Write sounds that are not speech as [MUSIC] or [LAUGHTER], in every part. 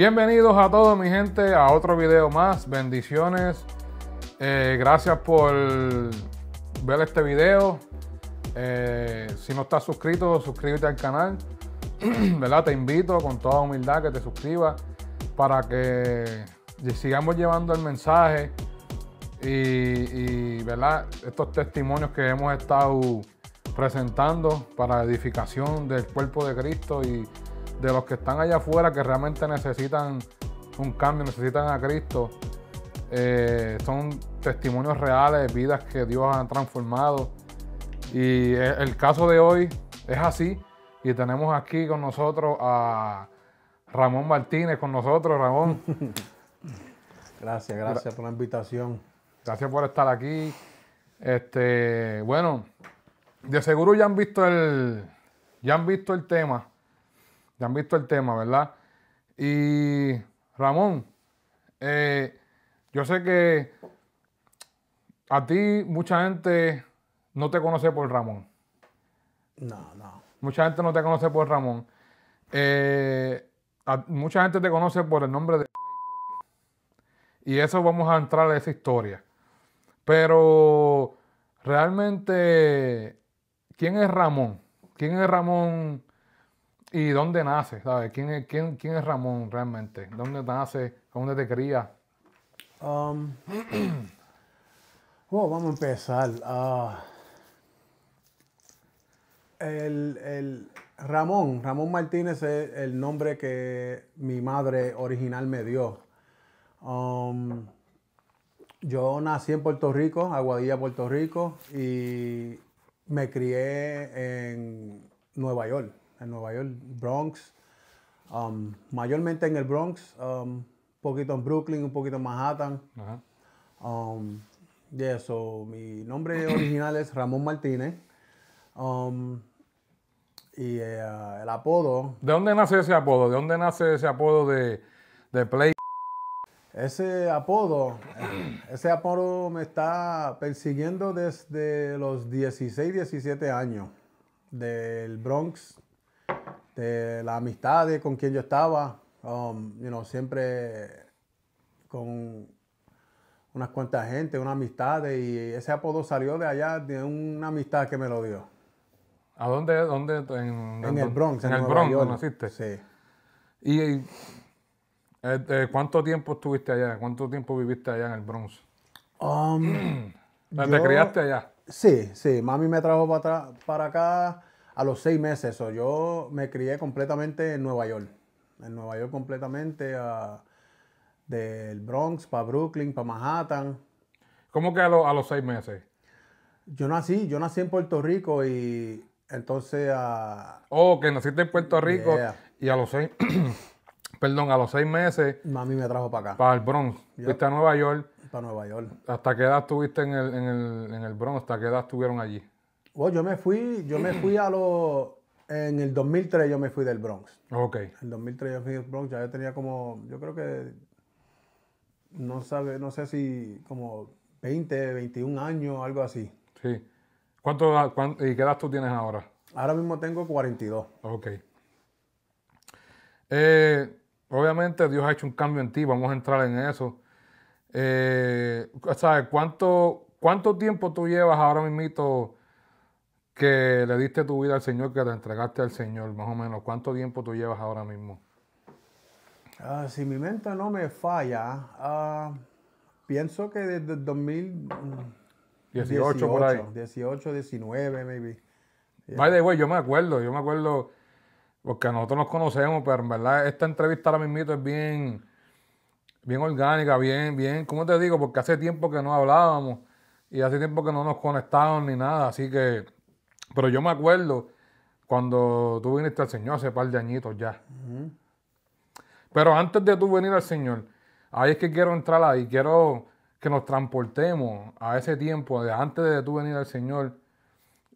Bienvenidos a todos mi gente a otro video más. Bendiciones. Eh, gracias por ver este video. Eh, si no estás suscrito, suscríbete al canal. [CLEARS THROAT] ¿Verdad? Te invito con toda humildad que te suscribas para que sigamos llevando el mensaje y, y estos testimonios que hemos estado presentando para edificación del cuerpo de Cristo y de los que están allá afuera que realmente necesitan un cambio, necesitan a Cristo. Eh, son testimonios reales, vidas que Dios ha transformado. Y el caso de hoy es así. Y tenemos aquí con nosotros a Ramón Martínez, con nosotros, Ramón. [LAUGHS] gracias, gracias por la invitación. Gracias por estar aquí. Este, bueno, de seguro ya han visto el, ya han visto el tema. Ya han visto el tema, ¿verdad? Y Ramón, eh, yo sé que a ti mucha gente no te conoce por Ramón. No, no. Mucha gente no te conoce por Ramón. Eh, mucha gente te conoce por el nombre de... Y eso vamos a entrar a esa historia. Pero realmente, ¿quién es Ramón? ¿Quién es Ramón ¿Y dónde nace? ¿Sabes? ¿Quién es, Ramón realmente? ¿Dónde nace? ¿Dónde te crías? Um, [CLEARS THROAT] oh, vamos a empezar. Ah, el, Ramón, Ramón Martínez es el nombre que mi madre original me dio. Um, yo nací en Puerto Rico, Aguadilla, Puerto Rico, y me crié en Nueva York en Nueva York, Bronx, um, mayormente en el Bronx, un um, poquito en Brooklyn, un poquito en Manhattan. Um, y eso mi nombre [CLEARS THROAT] original es Ramón Martínez. y eh, el apodo. ¿De dónde nace ese apodo? ¿De dónde nace ese apodo de, de Play? Ese apodo, eh, ese apodo me está persiguiendo desde los 16, 17 años. Del Bronx de amistad amistades con quien yo estaba, um, siempre con unas cuantas gente, una amistad, y ese apodo salió de allá, de una amistad que me lo dio. ¿A dónde? dónde en, en el Bronx. En, en el Bronx Sí. ¿Y, eh, eh, cuánto tiempo estuviste allá? ¿Cuánto tiempo viviste allá en el Bronx? Um, [CLEARS THROAT] ¿Te criaste allá? Sí, sí. Mami me trajo para, para acá a los seis meses. o yo me crié completamente en Nueva York. En Nueva York completamente, ah, del Bronx para Brooklyn, para Manhattan. ¿Cómo que a, los seis meses? Yo nací, yo nací en Puerto Rico y entonces... a... Ah, oh, que naciste en Puerto Rico y a los seis... [CLEARS THROAT] perdón, a los seis meses... Mami me trajo para acá. Para el Bronx. Fuiste a Nueva York. Para Nueva York. ¿Hasta qué edad estuviste en el, en el, en el Bronx? ¿Hasta qué edad estuvieron allí? yo me fui, yo me fui a los... En el 2003 yo me fui del Bronx. Ok. En el 2003 yo fui del Bronx, ya yo tenía como, yo creo que, no, sabe, no sé si como 20, 21 años, algo así. Sí. ¿Cuánto, y qué edad tú tienes ahora? Ahora mismo tengo 42. Ok. Eh, obviamente Dios ha hecho un cambio en ti, vamos a entrar en eso. Eh, ¿Sabes cuánto, cuánto tiempo tú llevas ahora mismo? que le diste tu vida al Señor, que te entregaste al Señor, más o menos? ¿Cuánto tiempo tú llevas ahora mismo? Ah, si mi mente no me falla, ah, pienso que desde 2018 18, por ahí. 18, 19, maybe. By yo me acuerdo, yo me acuerdo, porque nosotros nos conocemos, pero en verdad esta entrevista ahora mismo es bien, bien orgánica, bien, bien, ¿cómo te digo? Porque hace tiempo que no hablábamos y hace tiempo que no nos conectábamos ni nada, así que pero yo me acuerdo cuando tú viniste al Señor hace par de añitos ya. Pero antes de tú venir al Señor, ahí es que quiero entrar ahí. Quiero que nos transportemos a ese tiempo de antes de tú venir al Señor.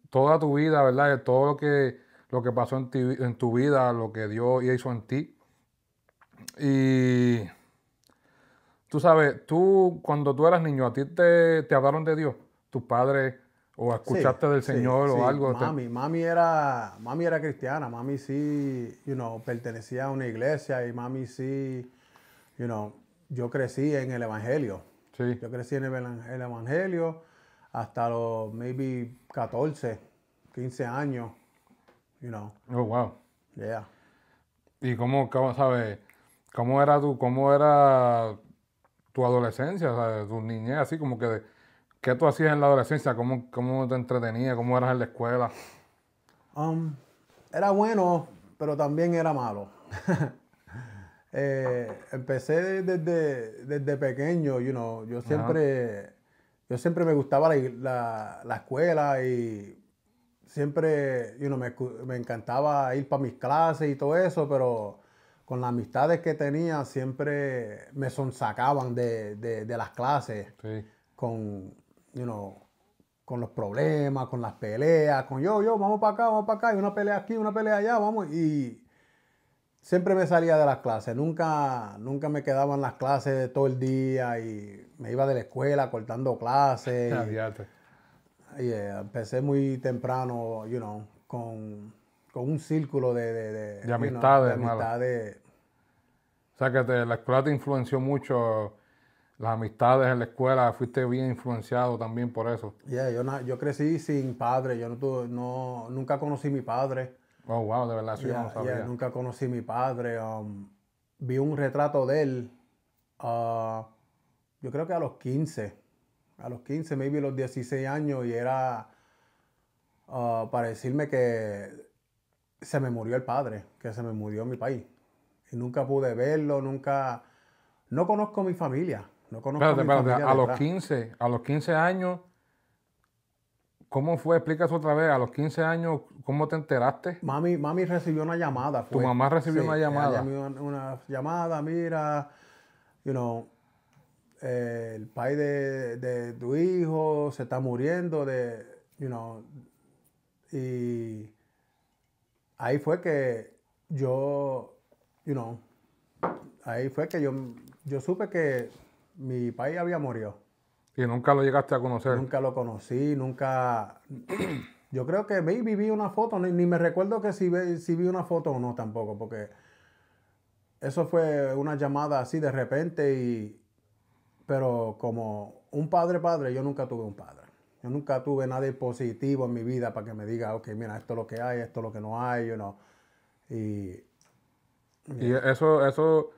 Toda tu vida, ¿verdad? De todo lo que, lo que pasó en, en tu vida, lo que Dios hizo en ti. Y tú sabes, tú cuando tú eras niño, ¿a ti te, te hablaron de Dios? ¿Tus padres ¿O escuchaste del Señor o algo? Mami, mami era, mami era cristiana, mami sí, you know, pertenecía a una iglesia y mami sí, you know, yo crecí en el Evangelio. Yo crecí en el, Evangelio hasta los maybe 14, 15 años, you know. Oh, wow. Yeah. ¿Y cómo, cómo cómo era tu, cómo era tu adolescencia, tu niñez, así como que... De, ¿Qué tú hacías en la adolescencia? ¿Cómo, cómo te entretenías? ¿Cómo eras en la escuela? Um, era bueno, pero también era malo. [LAUGHS] Eh, empecé desde, desde pequeño, you know, yo siempre, yo siempre me gustaba la, escuela y siempre you me, encantaba ir para mis clases y todo eso, pero con las amistades que tenía siempre me sonsacaban de, de, las clases con, you know, con los problemas, con las peleas, con yo, yo, vamos para acá, vamos para acá, hay una pelea aquí, una pelea allá, vamos. Y siempre me salía de las clases, nunca, nunca me en las clases todo el día y me iba de la escuela cortando clases. Ah, y, eh, empecé muy temprano, you know, con, un círculo de, de, amistades. amistades. O sea que la escuela te influenció mucho las amistades en la escuela, fuiste bien influenciado también por eso. yo, crecí sin padre, yo no, nunca conocí a mi padre. Oh, wow, de verdad, sí, nunca conocí mi padre. Um, vi un retrato de él, uh, yo creo que a los 15, a los 15, maybe a los 16 años, y era uh, para decirme que se me murió el padre, que se me murió mi país. Y nunca pude verlo, nunca... No conozco mi familia, a, los 15, a los 15 años, ¿cómo fue? Explícate otra vez, a los 15 años, ¿cómo te enteraste? Mami, mami recibió una llamada. Tu mamá recibió una llamada. una, llamada, mira, you know, eh, el país de, tu hijo se está muriendo, de, you know, y ahí fue que yo, you know, ahí fue que yo, yo supe que mi país había murió. Y nunca lo llegaste a conocer. Nunca lo conocí, nunca... [CLEARS THROAT] Yo creo que me vi una foto, ni, me recuerdo que si, si vi una foto o no tampoco, porque eso fue una llamada así de repente Pero como un padre padre, yo nunca tuve un padre. Yo nunca tuve nadie positivo en mi vida para que me diga, ok, mira, esto es lo que hay, esto es lo que no hay, you no Y, y, eso, eso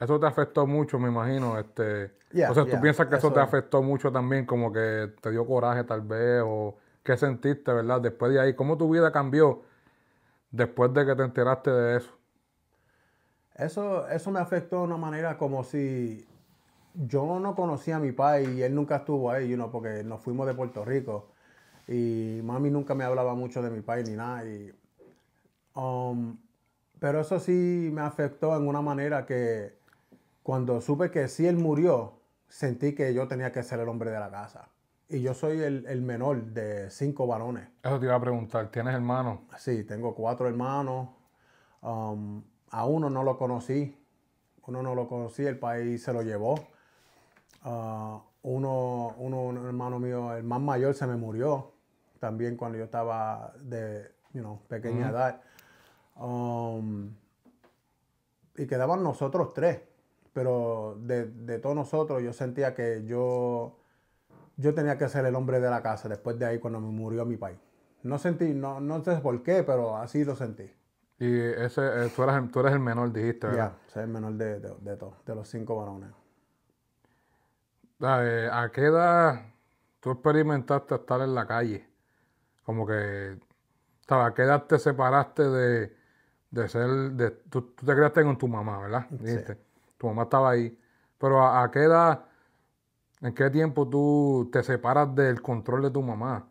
eso te afectó mucho, me imagino. Este, o sea, ¿tú piensas que eso, te afectó mucho también? Como que te dio coraje tal vez, o qué sentiste, ¿verdad? Después de ahí, ¿cómo tu vida cambió después de que te enteraste de eso? Eso, eso me afectó de una manera como si yo no conocía a mi padre y él nunca estuvo ahí, you porque nos fuimos de Puerto Rico y mami nunca me hablaba mucho de mi padre ni nada. Um, pero eso sí me afectó en una manera que cuando supe que sí él murió, sentí que yo tenía que ser el hombre de la casa. Y yo soy el, menor de cinco varones. Eso te iba a preguntar, ¿tienes hermanos? Sí, tengo cuatro hermanos. Um, a uno no lo conocí. Uno no lo conocí, el país se lo llevó. Uh, uno, uno, un hermano mío, el más mayor, se me murió también cuando yo estaba de pequeña edad. Um, y quedaban nosotros tres pero de, todos nosotros yo sentía que yo, yo tenía que ser el hombre de la casa después de ahí cuando me murió mi país. No sentí, no, no sé por qué, pero así lo sentí. Y ese, eh, tú, eres el menor, dijiste. Ya, soy el menor de, de, de, los cinco varones. Ah, eh, ¿A qué edad tú experimentaste estar en la calle? Como que, ¿sabes? ¿A qué edad te separaste de, ser, de, tú, te creaste con tu mamá, ¿verdad? Tu mamá estaba ahí. Pero ¿a, qué edad, en qué tiempo tú te separas del control de tu mamá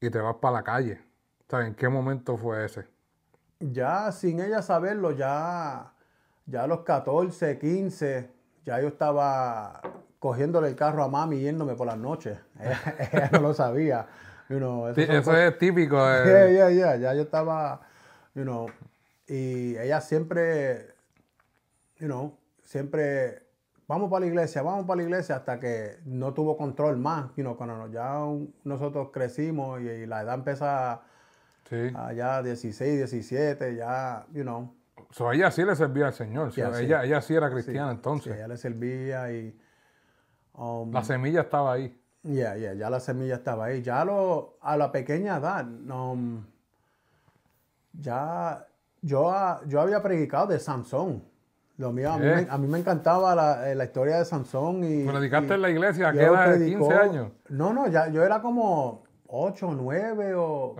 y te vas para la calle? ¿En qué momento fue ese? Ya sin ella saberlo, ya, ya a los 14, 15, ya yo estaba cogiéndole el carro a mami yéndome por las noches. [LAUGHS] Ella, no lo sabía. eso es típico. [LAUGHS] Eh. Yeah, yeah, Ya yo estaba, you know, y ella siempre, you know, siempre vamos para la iglesia, vamos para la iglesia, hasta que no tuvo control más. cuando ya nosotros crecimos y, la edad empieza allá 16, 17, ya, you know. So ella sí le servía al Señor, Ella, ella, sí era cristiana sí. entonces. ella le servía y... Um, la semilla estaba ahí. Yeah, yeah, ya la semilla estaba ahí. Ya lo, a la pequeña edad, no um, ya yo, yo había predicado de Sansón ¿Eh? a, mí, me, encantaba la, eh, historia de Sansón. y ¿Predicaste en la iglesia a qué edad? ¿15 años? No, no, ya, yo era como 8, 9 o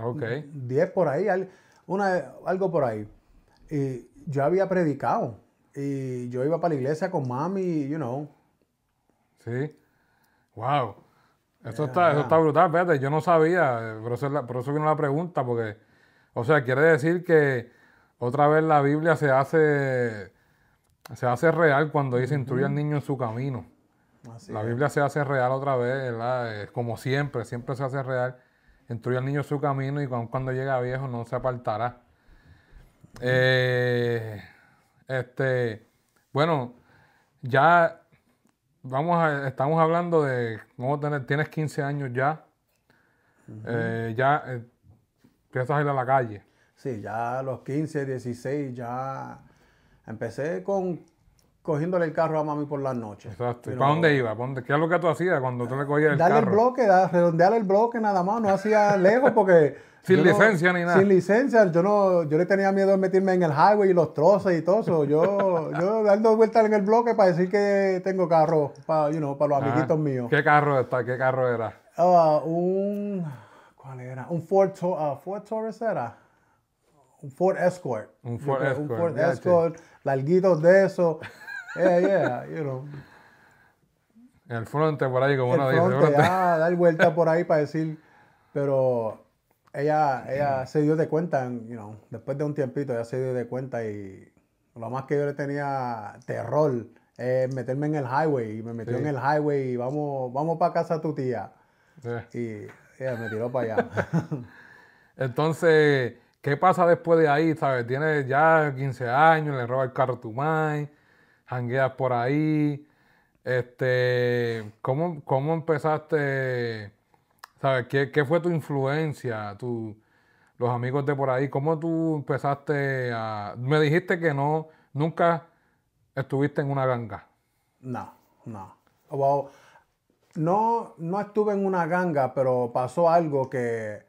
10 por ahí, algo por ahí. Y yo había predicado y yo iba para la iglesia con mami, you know. Sí. Wow. Eso, está, brutal, Espérate, yo no sabía, por eso, por eso vino la pregunta, porque, o sea, quiere decir que otra vez la Biblia se hace se hace real cuando dice instruye al niño en su camino. la Biblia se hace real otra vez, ¿verdad? como siempre, siempre se hace real. Instruye al niño en su camino y cuando, llega viejo no se apartará. Eh, este, bueno, ya vamos estamos hablando de cómo tener, tienes 15 años ya, eh, ya eh, empiezas a ir a la calle. Sí, ya a los 15, 16, ya Empecé con cogiéndole el carro a mami por las noches. Exacto. ¿Y para dónde iba? ¿Qué es lo que tú hacías cuando tú le cogías el carro? Darle el bloque, redondear el bloque nada más, no hacía lejos porque... [LAUGHS] sin licencia ni nada. Sin licencia, yo no, yo le tenía miedo de meterme en el highway y los trozos y todo eso. Yo, [LAUGHS] yo dando vueltas en el bloque para decir que tengo carro para, you know, para los amiguitos míos. ¿Qué carro está? ¿Qué carro era? Ah, un... ¿Cuál era? Un Ford, uh, Ford era un Ford Escort. Un Ford Escort. Un Ford Escort, larguitos de eso. Yeah, yeah, you know. En el frente por ahí, como el uno fronte, dice. Ah, [LAUGHS] dar vuelta por ahí para decir, pero ella, ella se dio de cuenta, you know, después de un tiempito ella se dio de cuenta y lo más que yo le tenía terror es meterme en el highway y me metió en el highway y vamos, vamos para casa a tu tía. Y ella me tiró para allá. [LAUGHS] Entonces, ¿Qué pasa después de ahí? ¿Sabes? Tienes ya 15 años, le roba el carro a tu mãe, jangueas por ahí. Este, ¿cómo, empezaste? ¿Sabes? ¿Qué, fue tu influencia? los amigos de por ahí, ¿cómo tú empezaste a...? Me dijiste que no, nunca estuviste en una ganga. No, no. no, no estuve en una ganga, pero pasó algo que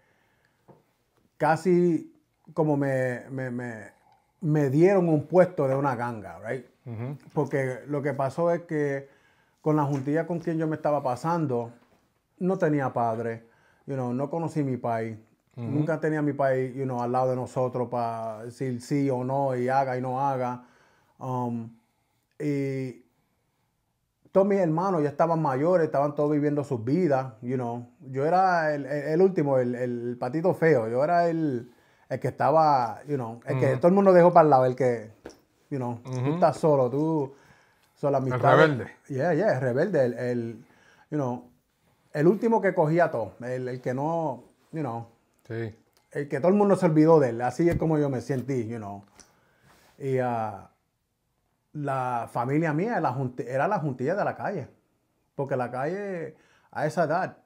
casi como me, dieron un puesto de una ganga, right? Porque lo que pasó es que con la juntilla con quien yo me estaba pasando, no tenía padre, you know, no conocí mi país, nunca tenía mi país you know, al lado de nosotros para decir sí o no y haga y no haga. Um, y todos mis hermanos ya estaban mayores, estaban todos viviendo sus vidas, you know. Yo era el, último, el, patito feo, yo era el, el que estaba, you know, el que todo el mundo dejó para el lado, el que, you know, tú estás solo, tú, solo amistad. El rebelde. Yeah, yeah, el rebelde, el, you know, el último que cogía todo, el, el que no, you know. Sí. El que todo el mundo se olvidó de él, así es como yo me sentí, you know. Y ah, la familia mía la era la juntilla de la calle, porque la calle a esa edad,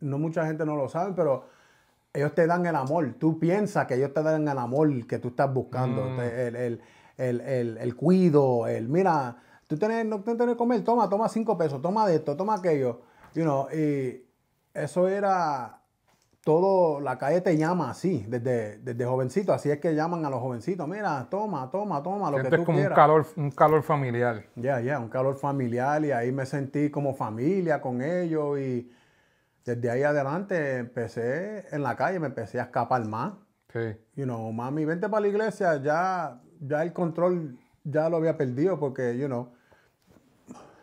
no mucha gente no lo sabe, pero ellos te dan el amor. Tú piensas que ellos te dan el amor que tú estás buscando. Mm. El, el, el, el, cuido, el mira, tú tienes, no tienes que comer, toma, toma cinco pesos, toma de esto, toma aquello. You know, y eso era todo, la calle te llama así, desde, desde jovencito. Así es que llaman a los jovencitos, mira, toma, toma, toma, lo que tú como Un calor, un calor familiar. Ya, ya, un calor familiar. Y ahí me sentí como familia con ellos y desde ahí adelante empecé en la calle, me empecé a escapar más. Sí. You know, mami, vente para la iglesia, ya, ya el control ya lo había perdido porque, you know,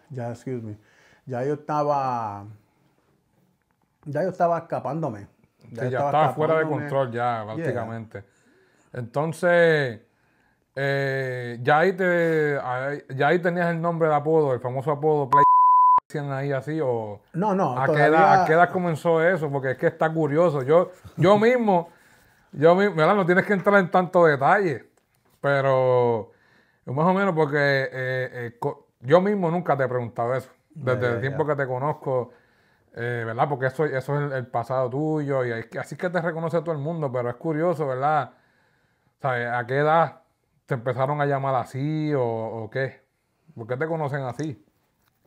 ya, excuse me, ya yo estaba, ya yo estaba escapándome. Ya, estaba, fuera de control ya, prácticamente. Entonces, eh, ya, ahí te, ya ahí tenías el nombre de apodo, el famoso apodo Play ahí así o no no a qué edad, comenzó eso porque es que está curioso yo yo [LAUGHS] mismo yo no tienes que entrar en tanto detalle pero más o menos porque eh, eh, yo mismo nunca te he preguntado eso desde el tiempo que te conozco eh, verdad porque eso eso es el, pasado tuyo y es que, así que te reconoce todo el mundo pero es curioso verdad a qué edad te empezaron a llamar así o, o qué por qué te conocen así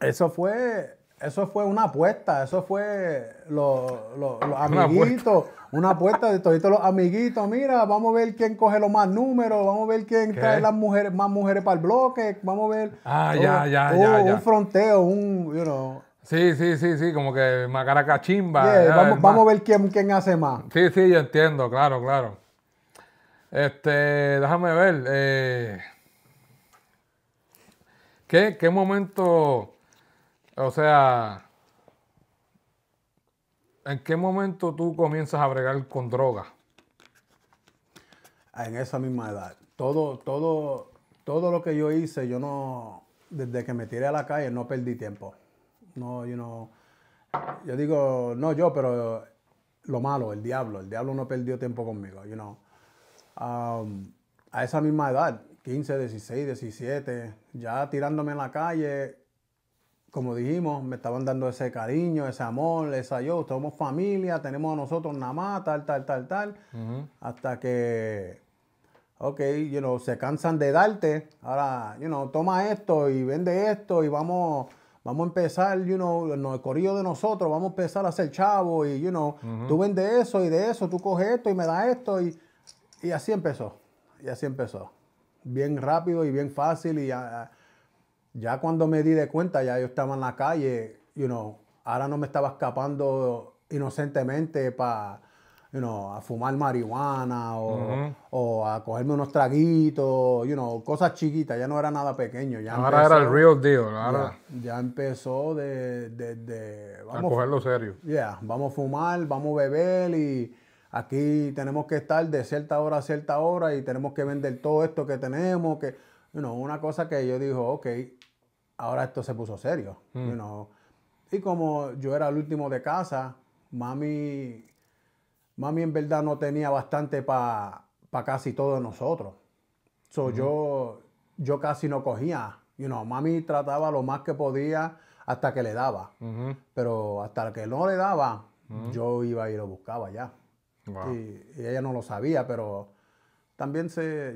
eso fue, eso fue una apuesta, eso fue los, amiguitos, una apuesta de todos los amiguitos, mira, vamos a ver quién coge los más números, vamos a ver quién trae las mujeres, más mujeres para el bloque, vamos a ver. Ah, ya, ya, ya, Un fronteo, un, you know. Sí, sí, sí, sí, como que macaracachimba. chimba. vamos, a ver quién, quién hace más. Sí, sí, yo entiendo, claro, claro. Este, déjame ver. Eh, ¿qué, ¿Qué momento o sea, ¿en qué momento tú comienzas a bregar con droga? En esa misma edad. Todo, todo, todo lo que yo hice, yo no, desde que me tiré a la calle, no perdí tiempo. No, you know, yo digo, no yo, pero lo malo, el diablo, el diablo no perdió tiempo conmigo, you know. Um, a esa misma edad, 15, 16, 17, ya tirándome en la calle, como dijimos, me estaban dando ese cariño, ese amor, esa yo, somos familia, tenemos a nosotros nada más, tal, tal, tal, tal, hasta que, ok, you know, se cansan de darte, ahora, you know, toma esto y vende esto y vamos, vamos a empezar, you know, el corrillo de nosotros, vamos a empezar a ser chavo y, you know, tú vende eso y de eso, tú coges esto y me das esto y, y así empezó, y así empezó, bien rápido y bien fácil y... Ah, ya cuando me di de cuenta, ya yo estaba en la calle, you know, ahora no me estaba escapando inocentemente para, a fumar marihuana o, a cogerme unos traguitos, cosas chiquitas, ya no era nada pequeño. Ya ahora era el real deal, Ya, empezó de, vamos, a cogerlo serio. Yeah, vamos a fumar, vamos a beber y aquí tenemos que estar de cierta hora a cierta hora y tenemos que vender todo esto que tenemos, que, you una cosa que yo dije, ok, ahora esto se puso serio. Mm. Y como yo era el último de casa, mami, mami en verdad no tenía bastante para casi todos nosotros. So, mm. yo, yo casi no cogía. You mami trataba lo más que podía hasta que le daba. Pero hasta que no le daba, mm. yo iba y lo buscaba ya. Y, ella no lo sabía, pero también se,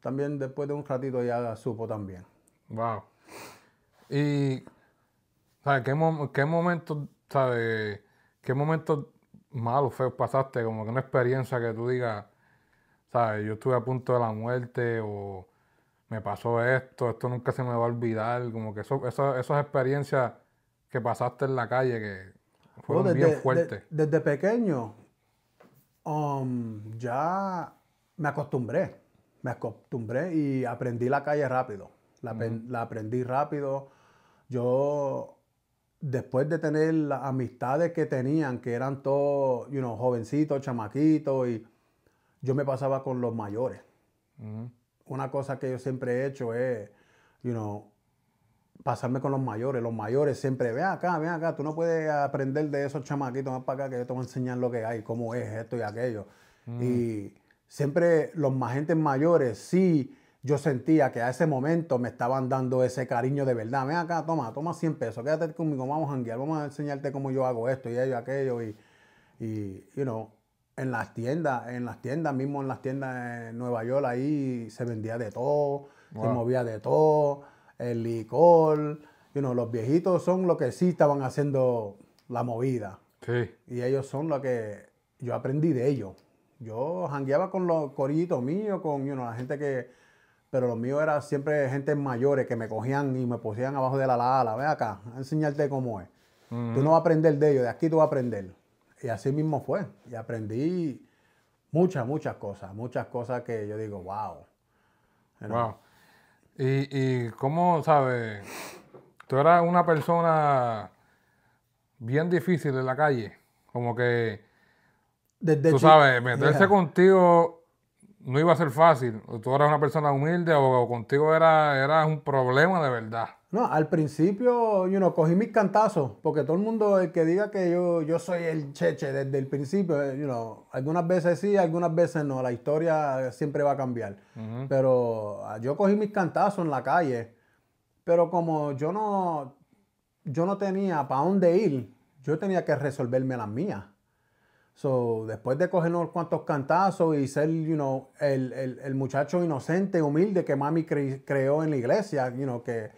también después de un ratito ya supo también. Wow. Y, ¿Qué, mom qué momentos, sabes? malos, feos pasaste? Como que una experiencia que tú digas, Yo estuve a punto de la muerte o me pasó esto, esto nunca se me va a olvidar. Como que eso, esas experiencias que pasaste en la calle que fueron bien fuertes. desde pequeño, um, ya me acostumbré. Me acostumbré y aprendí la calle rápido la, aprendí rápido. Yo, después de tener las amistades que tenían, que eran todos, you know, jovencitos, chamaquitos, y yo me pasaba con los mayores. Una cosa que yo siempre he hecho es, you know, pasarme con los mayores. Los mayores siempre, ven acá, ven acá, tú no puedes aprender de esos chamaquitos más para acá que yo te voy a enseñar lo que hay, cómo es esto y aquello. Y siempre los más gente mayores sí yo sentía que a ese momento me estaban dando ese cariño de verdad. Ven acá, toma, toma 100 pesos, quédate conmigo, vamos a hanguear, vamos a enseñarte cómo yo hago esto y ello, aquello. Y, y you know, en las tiendas, en las tiendas, mismo en las tiendas de Nueva York, ahí se vendía de todo, se movía de todo, el licor. You know, los viejitos son los que sí estaban haciendo la movida. Sí. Y ellos son los que yo aprendí de ellos. Yo hangueaba con los corillitos míos, con you know, la gente que pero lo mío era siempre gente mayores que me cogían y me ponían abajo de la ala, Ve acá, a enseñarte cómo es. Tú no vas a aprender de ellos, de aquí tú vas a aprender. Y así mismo fue. Y aprendí muchas, muchas cosas, muchas cosas que yo digo, wow. wow. ¿Y, y cómo, sabes? Tú eras una persona bien difícil en la calle, como que, Desde tú sabes, meterse contigo no iba a ser fácil. Tú eras una persona humilde o, contigo era, era un problema de verdad. No, al principio, you know, cogí mis cantazos, porque todo el mundo que diga que yo, yo soy el cheche desde el principio, eh, you algunas veces sí, algunas veces no, la historia siempre va a cambiar. Pero ah, yo cogí mis cantazos en la calle, pero como yo no, yo no tenía para dónde ir, yo tenía que resolverme las mías. So, después de coger unos cuantos cantazos y ser, you know, el, el, el muchacho inocente, humilde que mami creó en la iglesia, you know, que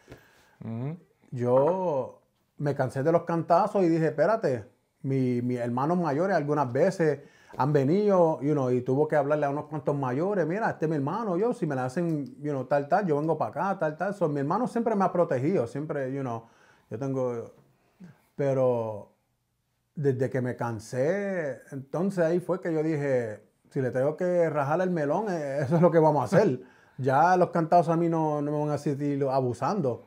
yo me cansé de los cantazos y dije, espérate, mi, mis hermanos mayores algunas veces han venido, you know, y tuvo que hablarle a unos cuantos mayores, mira, este es mi hermano, yo, si me la hacen, you know, tal, tal, yo vengo para acá, tal, tal. So, mi hermano siempre me ha protegido, siempre, you know, yo tengo... Pero desde que me cansé, entonces ahí fue que yo dije, si le tengo que rajar el melón, eh, [LAUGHS] eso es lo que vamos a hacer. ya los cantados a mí no, no me van a seguir abusando.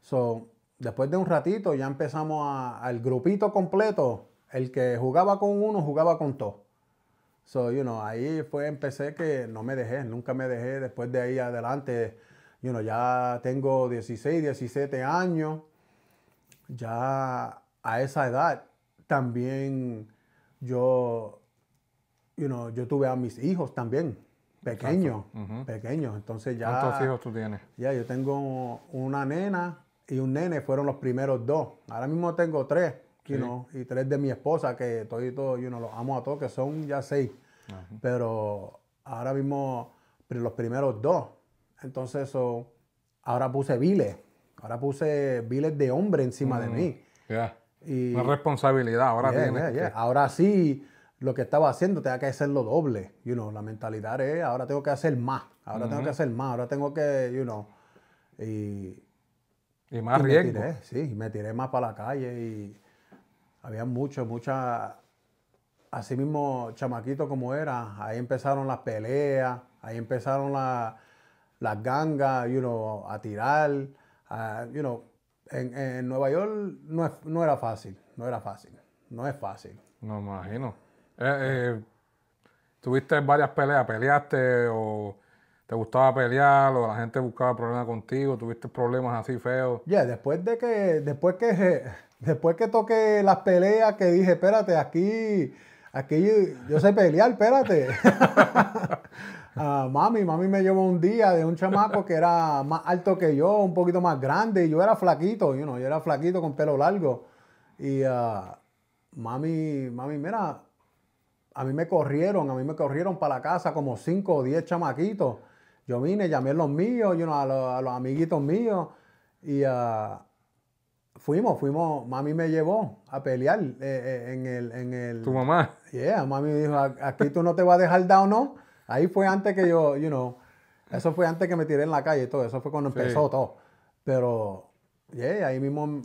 So, después de un ratito ya empezamos al grupito completo. El que jugaba con uno, jugaba con todos. So, you ahí fue, empecé que no me dejé, nunca me dejé después de ahí adelante. ya tengo 16, 17 años. Ya a esa edad también yo, yo tuve a mis hijos también, pequeños, pequeños. Entonces ya... ¿Cuántos hijos tú tienes? Ya, yo tengo una nena y un nene, fueron los primeros dos. Ahora mismo tengo tres, you y tres de mi esposa, que todos, todo, you los amo a todos, que son ya seis. Pero ahora mismo los primeros dos. Entonces, ahora puse viles. Ahora puse viles de hombre encima de mm, mí. Una responsabilidad, ahora Ahora sí, lo que estaba haciendo tenía que hacerlo doble. You know, la mentalidad es, ahora tengo que hacer más, ahora tengo que hacer más, ahora tengo que, you know. Y, y más riesgo. Me tiré, sí, me tiré más para la calle y había mucho, mucha así mismo chamaquito como era, ahí empezaron las peleas, ahí empezaron las gangas, you know, a tirar, a, you en, Nueva York no, no, era fácil, no era fácil, no es fácil. No me imagino. Eh, eh, ¿Tuviste varias peleas? ¿Peleaste o te gustaba pelear o la gente buscaba problemas contigo? ¿Tuviste problemas así feos? Ya, después de que, después que, [LAUGHS] después que toqué las peleas que dije, espérate, aquí, aquí yo sé pelear, espérate. [LAUGHS] Ah, mami, mami me llevó un día de un chamaco que era más alto que yo, un poquito más grande, y yo era flaquito, you know, yo era flaquito con pelo largo. Y ah, mami, mami, mira, a mí me corrieron, a mí me corrieron para la casa como cinco o diez chamaquitos. Yo vine, llamé a los míos, you a, los, amiguitos míos, y ah, fuimos, fuimos, mami me llevó a pelear eh, eh, en, el, ¿Tu mamá? Yeah, mami dijo, aquí tú no te vas a dejar o ¿no? Ahí fue antes que yo, you know, eso fue antes que me tiré en la calle y todo, eso fue cuando empezó todo. Pero, yeah, ahí mismo,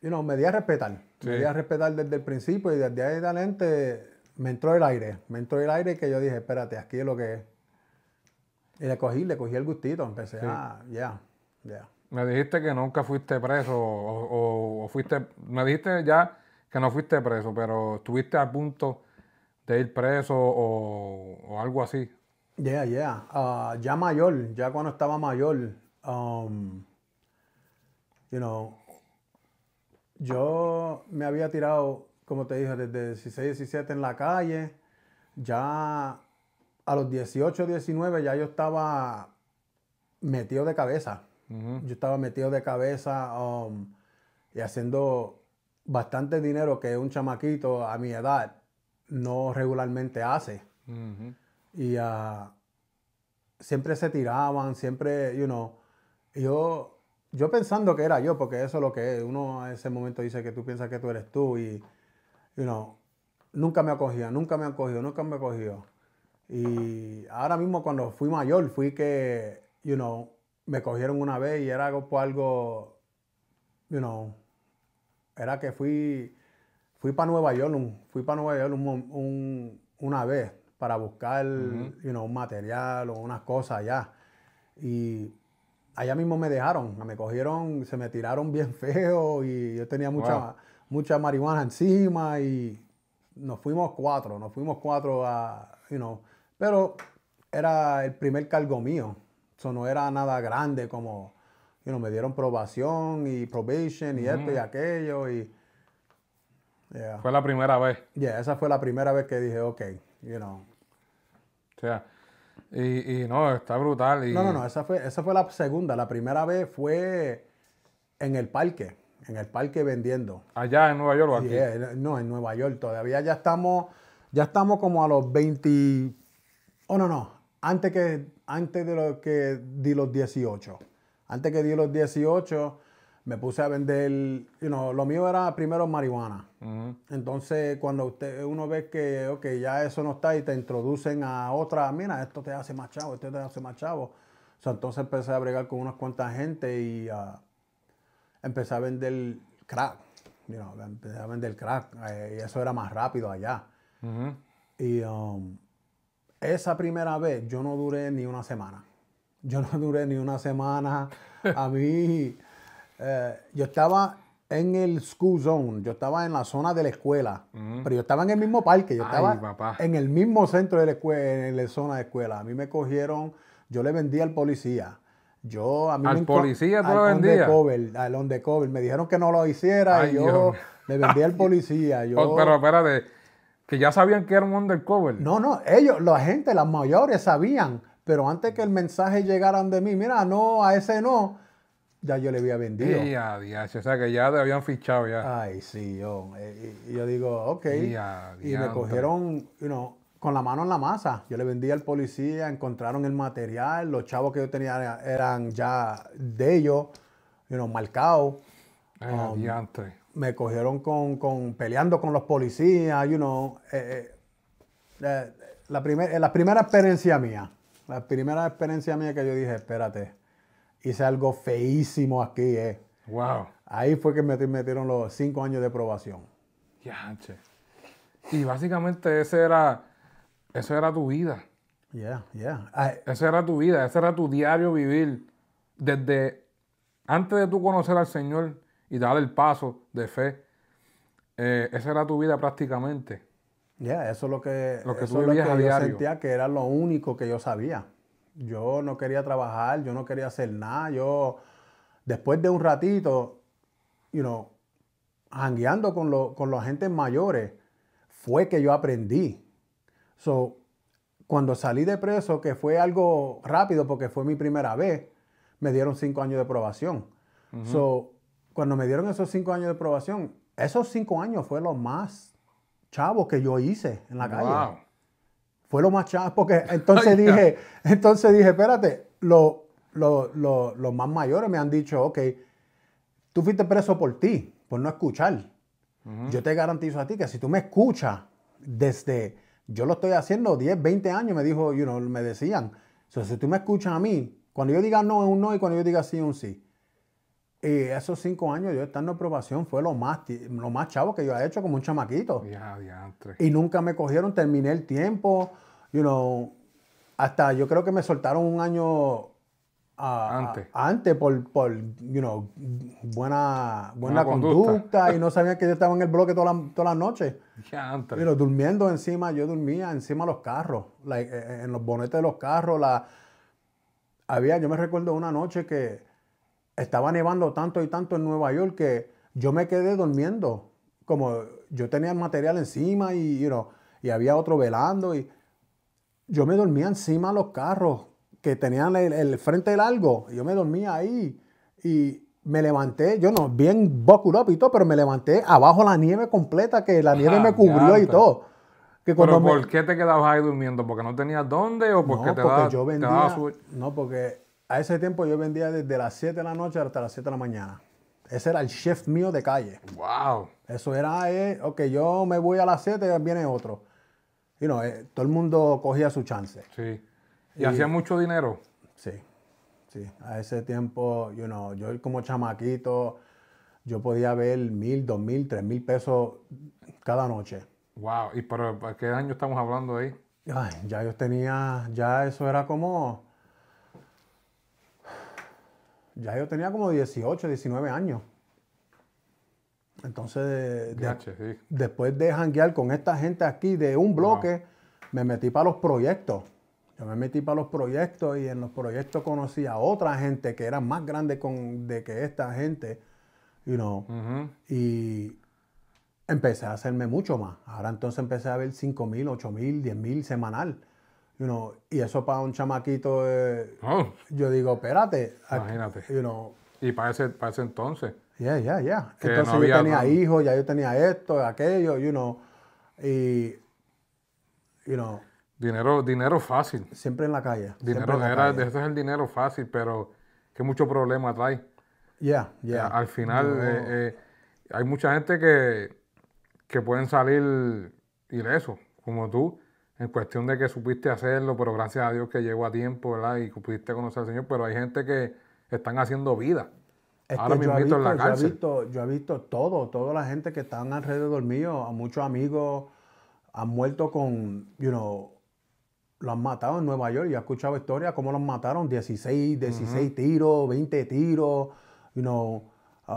you know, me di a respetar. Me di a respetar desde el principio y desde ahí adelante me entró el aire. Me entró el aire que yo dije, espérate, aquí es lo que es. Y le cogí, le cogí el gustito, empecé, ah, ya, yeah, Yeah. Me dijiste que nunca fuiste preso o, fuiste, me dijiste ya que no fuiste preso, pero estuviste a punto de ir preso o, algo así. Yeah, yeah. Ah, ya mayor, ya cuando estaba mayor, um, yo me había tirado, como te dije, desde 16, 17 en la calle. Ya a los 18, 19 ya yo estaba metido de cabeza. Yo estaba metido de cabeza um, y haciendo bastante dinero que un chamaquito a mi edad no regularmente hace. Y ah, siempre se tiraban, siempre, you know, yo, yo pensando que era yo, porque eso es lo que Uno a ese momento dice que tú piensas que tú eres tú y, you know, nunca me acogían nunca me han cogido, nunca me cogido Y ahora mismo cuando fui mayor, fui que, you know, me cogieron una vez y era algo, algo, you know, era que fui fui para Nueva York, fui para una vez para buscar un material o unas cosas allá. Y allá mismo me dejaron, me cogieron, se me tiraron bien feo y yo tenía mucha, mucha marihuana encima y nos fuimos cuatro, nos fuimos cuatro a, you pero era el primer cargo mío, eso no era nada grande como, me dieron probación y probation y esto y aquello y fue la primera vez. Yeah, esa fue la primera vez que dije, ok, you know. O sea, y, no, está brutal. No, no, no, esa fue, esa fue la segunda. La primera vez fue en el parque, en el parque vendiendo. ¿Allá en Nueva York o aquí? no, en Nueva York. Todavía ya estamos, ya estamos como a los 20, oh no, no, antes que, antes de, lo que, di los 18. Antes que di los 18, me puse a vender, you lo mío era primero marihuana. Entonces, cuando usted, uno ve que, ya eso no está y te introducen a otra, mira, esto te hace más chavo, esto te hace más chavo. entonces empecé a bregar con unas cuantas gente y ah, empecé a vender crack. You empecé a vender crack eh, y eso era más rápido allá. Y um, esa primera vez yo no duré ni una semana. Yo no duré ni una semana. A mí eh, yo estaba en el school zone, yo estaba en la zona de la escuela, pero yo estaba en el mismo parque, yo estaba en el mismo centro de la escuela, en la zona de escuela. A mí me cogieron, yo le vendí al policía. Yo, a mí ¿Al policía tú al lo al undercover. Me dijeron que no lo hiciera y yo le vendí al [LAUGHS] policía. Yo... Oh, pero espérate, que ya sabían que era un undercover. No, no, ellos, la gente, las mayores sabían, pero antes que el mensaje llegara de mí, mira, no, a ese no, ya yo le había vendido. Y a o sea que ya te habían fichado ya. Ay, sí, yo, eh, y, yo digo, ok. Y, y me cogieron, you know, con la mano en la masa. Yo le vendí al policía, encontraron el material, los chavos que yo tenía eran ya de ellos, you know, marcados. Um, me cogieron con, peleando con los policías, you know. Eh, eh, la, la primera experiencia mía, la primera experiencia mía que yo dije, espérate, hice algo feísimo aquí, eh. Wow. Ahí fue que me metieron los cinco años de probación. Y básicamente ese era, eso era tu vida. Yeah, yeah. esa era tu vida, ese era tu diario vivir. Desde antes de tú conocer al Señor y dar el paso de fe, eh, esa era tu vida prácticamente. Ya, yeah, eso es lo que, yo sentía que era lo único que yo sabía. Yo no quería trabajar, yo no quería hacer nada. Yo, después de un ratito, you know, hangueando con, lo, con los agentes mayores, fue que yo aprendí. So, cuando salí de preso, que fue algo rápido porque fue mi primera vez, me dieron cinco años de probación. So, cuando me dieron esos cinco años de probación, esos cinco años fue lo más chavo que yo hice en la calle fue lo más chavo, porque [LAUGHS] entonces dije, entonces dije, espérate, los más mayores me han dicho, ok, tú fuiste preso por ti, por no escuchar. Yo te garantizo a ti que si tú me escuchas desde, yo lo estoy haciendo 10, 20 años, me dijo, you know, me decían, si tú me escuchas a mí, cuando yo diga no es un no y cuando yo diga sí es un sí. Y esos cinco años yo estando en aprobación fue lo más, lo más chavo que yo he hecho como un chamaquito. y nunca me cogieron, terminé el tiempo, you know, hasta yo creo que me soltaron un año ah, antes. Ah, antes, por, por buena, conducta. y no sabían que yo estaba en el bloque todas las noches. Ya, durmiendo encima, yo dormía encima de los carros, e, e, en los bonetes de los carros. La, había, yo me recuerdo una noche que estaba nevando tanto y tanto en Nueva York que yo me quedé durmiendo. Como yo tenía el material encima y, y había otro velando. Y yo me dormía encima de los carros que tenían el, frente largo. Yo me dormía ahí y me levanté, yo no, bien buckled up y todo, pero me levanté abajo la nieve completa, que la nieve me ah, cubrió y todo. por qué te quedabas ahí durmiendo? ¿Porque no tenías dónde o porque no, te porque yo vendía, No, porque a ese tiempo yo vendía desde las 7 de la noche hasta las 7 de la mañana. Ese era el chef mío de calle. Wow. Eso era, eh, ok, yo me voy a las 7, viene otro. Y no, eh, todo el mundo cogía su chance. Sí. ¿Y, hacía mucho dinero? Sí. Sí. A ese tiempo, you know, yo como chamaquito, yo podía ver mil, dos mil, tres mil pesos cada noche. Wow. ¿Y para, qué año estamos hablando ahí? ya yo tenía, ya eso era como ya yo tenía como 18, 19 años. Entonces, después de janguear con esta gente aquí de un bloque, me metí para los proyectos. Yo me metí para los proyectos y en los proyectos conocí a otra gente que era más grande con, de que esta gente, Y empecé a hacerme mucho más. Ahora entonces empecé a ver 5 mil, 8 mil, 10 mil semanal y eso para un chamaquito, oh. yo digo, espérate. Imagínate. y para ese, entonces. ya yeah, yeah. Entonces yo tenía hijos, ya yo tenía esto, aquello, you know. Y, you know. Dinero, dinero fácil. Siempre en la calle. Dinero, Eso es el dinero fácil, pero que mucho problema trae. Yeah, yeah. Eh, al final, eh, eh, hay mucha gente que, que pueden salir ileso, como tú en cuestión de que supiste hacerlo, pero gracias a Dios que llegó a tiempo, ¿verdad? Y pudiste conocer al Señor, pero hay gente que están haciendo vida. Ahora mismo en la cárcel. Yo he, visto, yo he visto todo, toda la gente que están alrededor mío, a muchos amigos han muerto con, you know, lo han matado en Nueva York. y he escuchado historias cómo los mataron, 16, 16 tiros, 20 tiros, you know,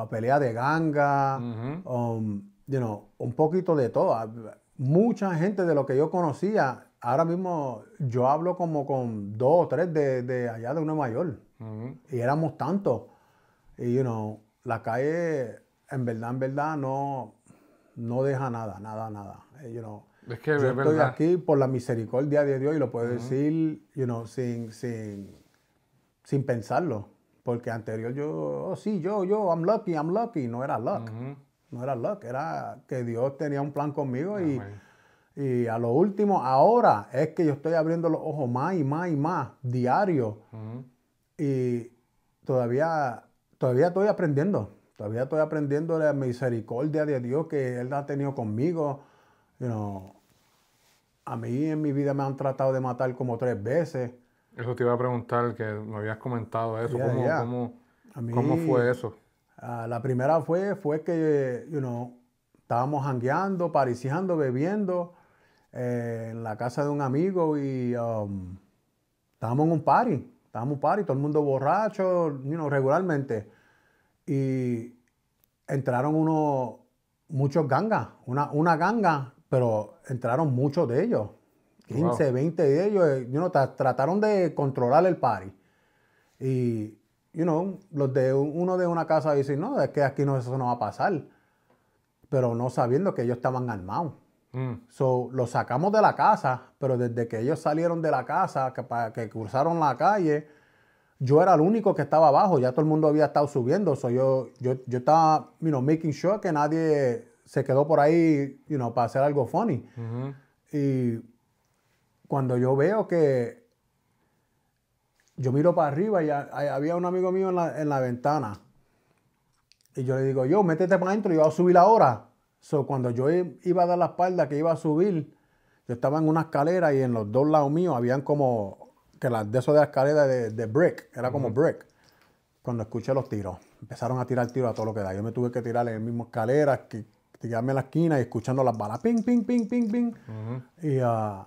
pelea de ganga, um, un poquito de todo mucha gente de lo que yo conocía, ahora mismo yo hablo como con dos o tres de, allá de Nueva York. Y éramos tantos. Y, you know, la calle, en verdad, en verdad, no, no deja nada, nada, nada. Eh, yo estoy aquí por la misericordia de Dios y lo puedo decir, you know, sin, sin, pensarlo. Porque anterior yo, oh, sí, yo, yo, I'm lucky, I'm lucky. No era luck no era luck, era que Dios tenía un plan conmigo y, a lo último, ahora es que yo estoy abriendo los ojos más y más y más, diario. Y todavía, todavía estoy aprendiendo, todavía estoy aprendiendo la misericordia de Dios que Él ha tenido conmigo. a mí en mi vida me han tratado de matar como tres veces. Eso te iba a preguntar, que me habías comentado eso. ¿Cómo, fue eso? Ah, la primera fue, fue que, you estábamos jangueando, pariciando, bebiendo eh, en la casa de un amigo y um, estábamos en un party. Estábamos en un party, todo el mundo borracho, you know, regularmente. Y entraron unos, muchos gangas, una, una ganga, pero entraron muchos de ellos. 15, 20 de ellos, eh, you know, trataron de controlar el party. Y you know, los de uno de una casa dicen, no, es que aquí no, eso no va a pasar. Pero no sabiendo que ellos estaban armados. Mm. So, los sacamos de la casa, pero desde que ellos salieron de la casa, que, que cruzaron la calle, yo era el único que estaba abajo, ya todo el mundo había estado subiendo. So, yo, yo, yo estaba, you know, making sure que nadie se quedó por ahí, you know, para hacer algo funny. Y cuando yo veo que yo miro para arriba y había un amigo mío en la, ventana. Y yo le digo, yo, métete para adentro, yo voy a subir ahora. So, cuando yo iba a dar la espalda, que iba a subir, yo estaba en una escalera y en los dos lados míos habían como, que las de eso de la escalera de, de brick, era como brick. Cuando escuché los tiros, empezaron a tirar tiros a todo lo que da. Yo me tuve que tirar en el mismo escalera, tirarme en la esquina y escuchando las balas, ping, ping, ping, ping, ping. Y uh,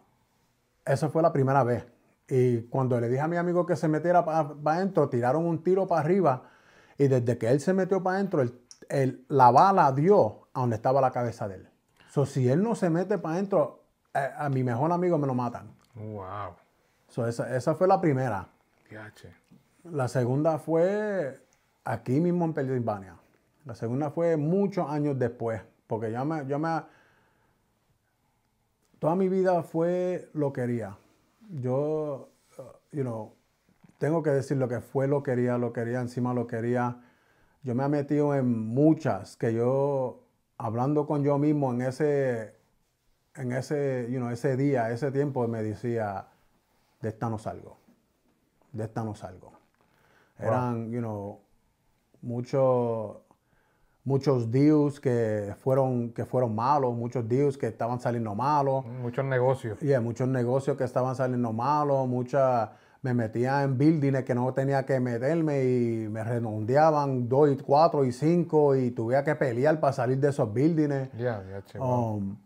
esa fue la primera vez. Y cuando le dije a mi amigo que se metiera para adentro, tiraron un tiro para arriba. Y desde que él se metió para adentro, la bala dio a donde estaba la cabeza de él. So, si él no se mete para adentro, a, mi mejor amigo me lo matan. Wow. esa, fue la primera. La segunda fue aquí mismo en Pennsylvania. La segunda fue muchos años después. Porque yo me, yo me. Toda mi vida fue lo quería yo, uh, you know, tengo que decir lo que fue, lo quería, lo quería, encima lo quería. Yo me he metido en muchas que yo, hablando con yo mismo en ese, en ese, you know, ese día, ese tiempo, me decía, de esta no salgo, de esta no salgo. Eran, you know, muchos muchos deals que fueron, que fueron malos, muchos deals que estaban saliendo malos. Muchos negocios. Yeah, muchos negocios que estaban saliendo malos, muchas... Me metía en buildings que no tenía que meterme y me redondeaban dos y cuatro y cinco, y tuve que pelear para salir de esos buildings. Ya, ya um,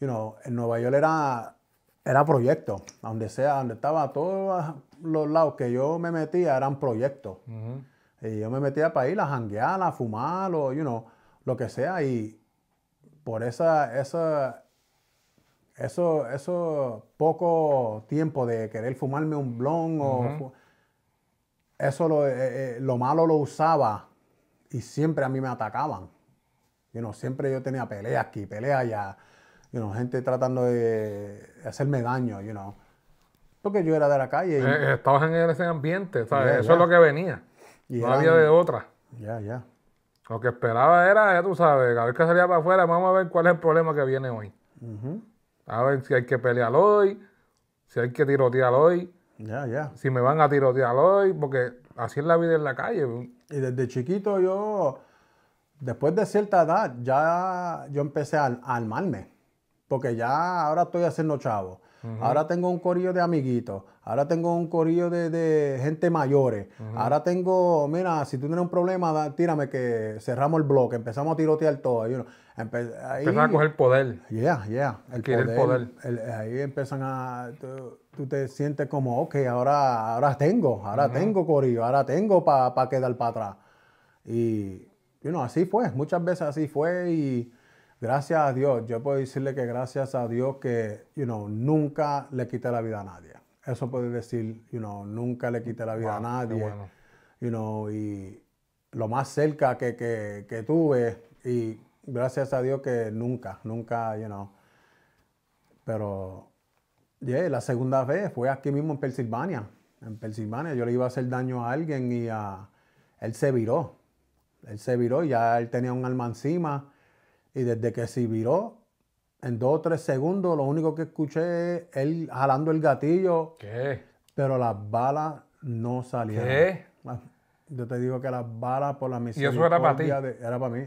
you know, en Nueva York era, era proyecto, donde sea, donde estaba, todos los lados que yo me metía eran proyectos. Y eh, yo me metía para ir a janguear, a fumar, o, you know, lo que sea. Y por esa, esa, eso, eso poco tiempo de querer fumarme un blon, eso lo, eh, eh, lo, malo lo usaba y siempre a mí me atacaban. You know, siempre yo tenía peleas aquí, peleas allá, gente tratando de hacerme daño, you know. Porque yo era de la calle. estabas en ese ambiente, eso es lo que venía. No había de otra. Ya, ya. Lo que esperaba era, ya tú sabes, a ver que salía para afuera, vamos a ver cuál es el problema que viene hoy. A ver si hay que pelear hoy, si hay que tirotear hoy. Ya, ya. Si me van a tirotear hoy, porque así es la vida en la calle. Y desde chiquito yo, después de cierta edad, ya yo empecé a, a armarme. Porque ya ahora estoy haciendo chavo. Ahora tengo un corillo de amiguitos. Ahora tengo un corillo de, gente mayores. Ahora tengo, mira, si tú tienes un problema, tírame que cerramos el bloque. Empezamos a tirotear todo. You a coger poder. Yeah, yeah. El poder, el ahí empiezan a... Tú, te sientes como, ok, ahora, ahora tengo. Ahora tengo corillo. Ahora tengo para quedar para atrás. Y, you know, así fue. Muchas veces así fue y... Gracias a Dios, yo puedo decirle que gracias a Dios que, you nunca le quité la vida a nadie. Eso puedo decir, you know, nunca le quité la vida a nadie. y lo más cerca que, tuve, y gracias a Dios que nunca, nunca, you know. Pero, la segunda vez fue aquí mismo en Pensilvania. En Pensilvania yo le iba a hacer daño a alguien y ah, él se viró. Él se viró, y ya él tenía un alma encima y desde que se viró, en dos o tres segundos, lo único que escuché es él jalando el gatillo. ¿Qué? Pero las balas no salieron. ¿Qué? Ah, yo te digo que las balas por la misión. ¿Y eso era para ti? era para mí.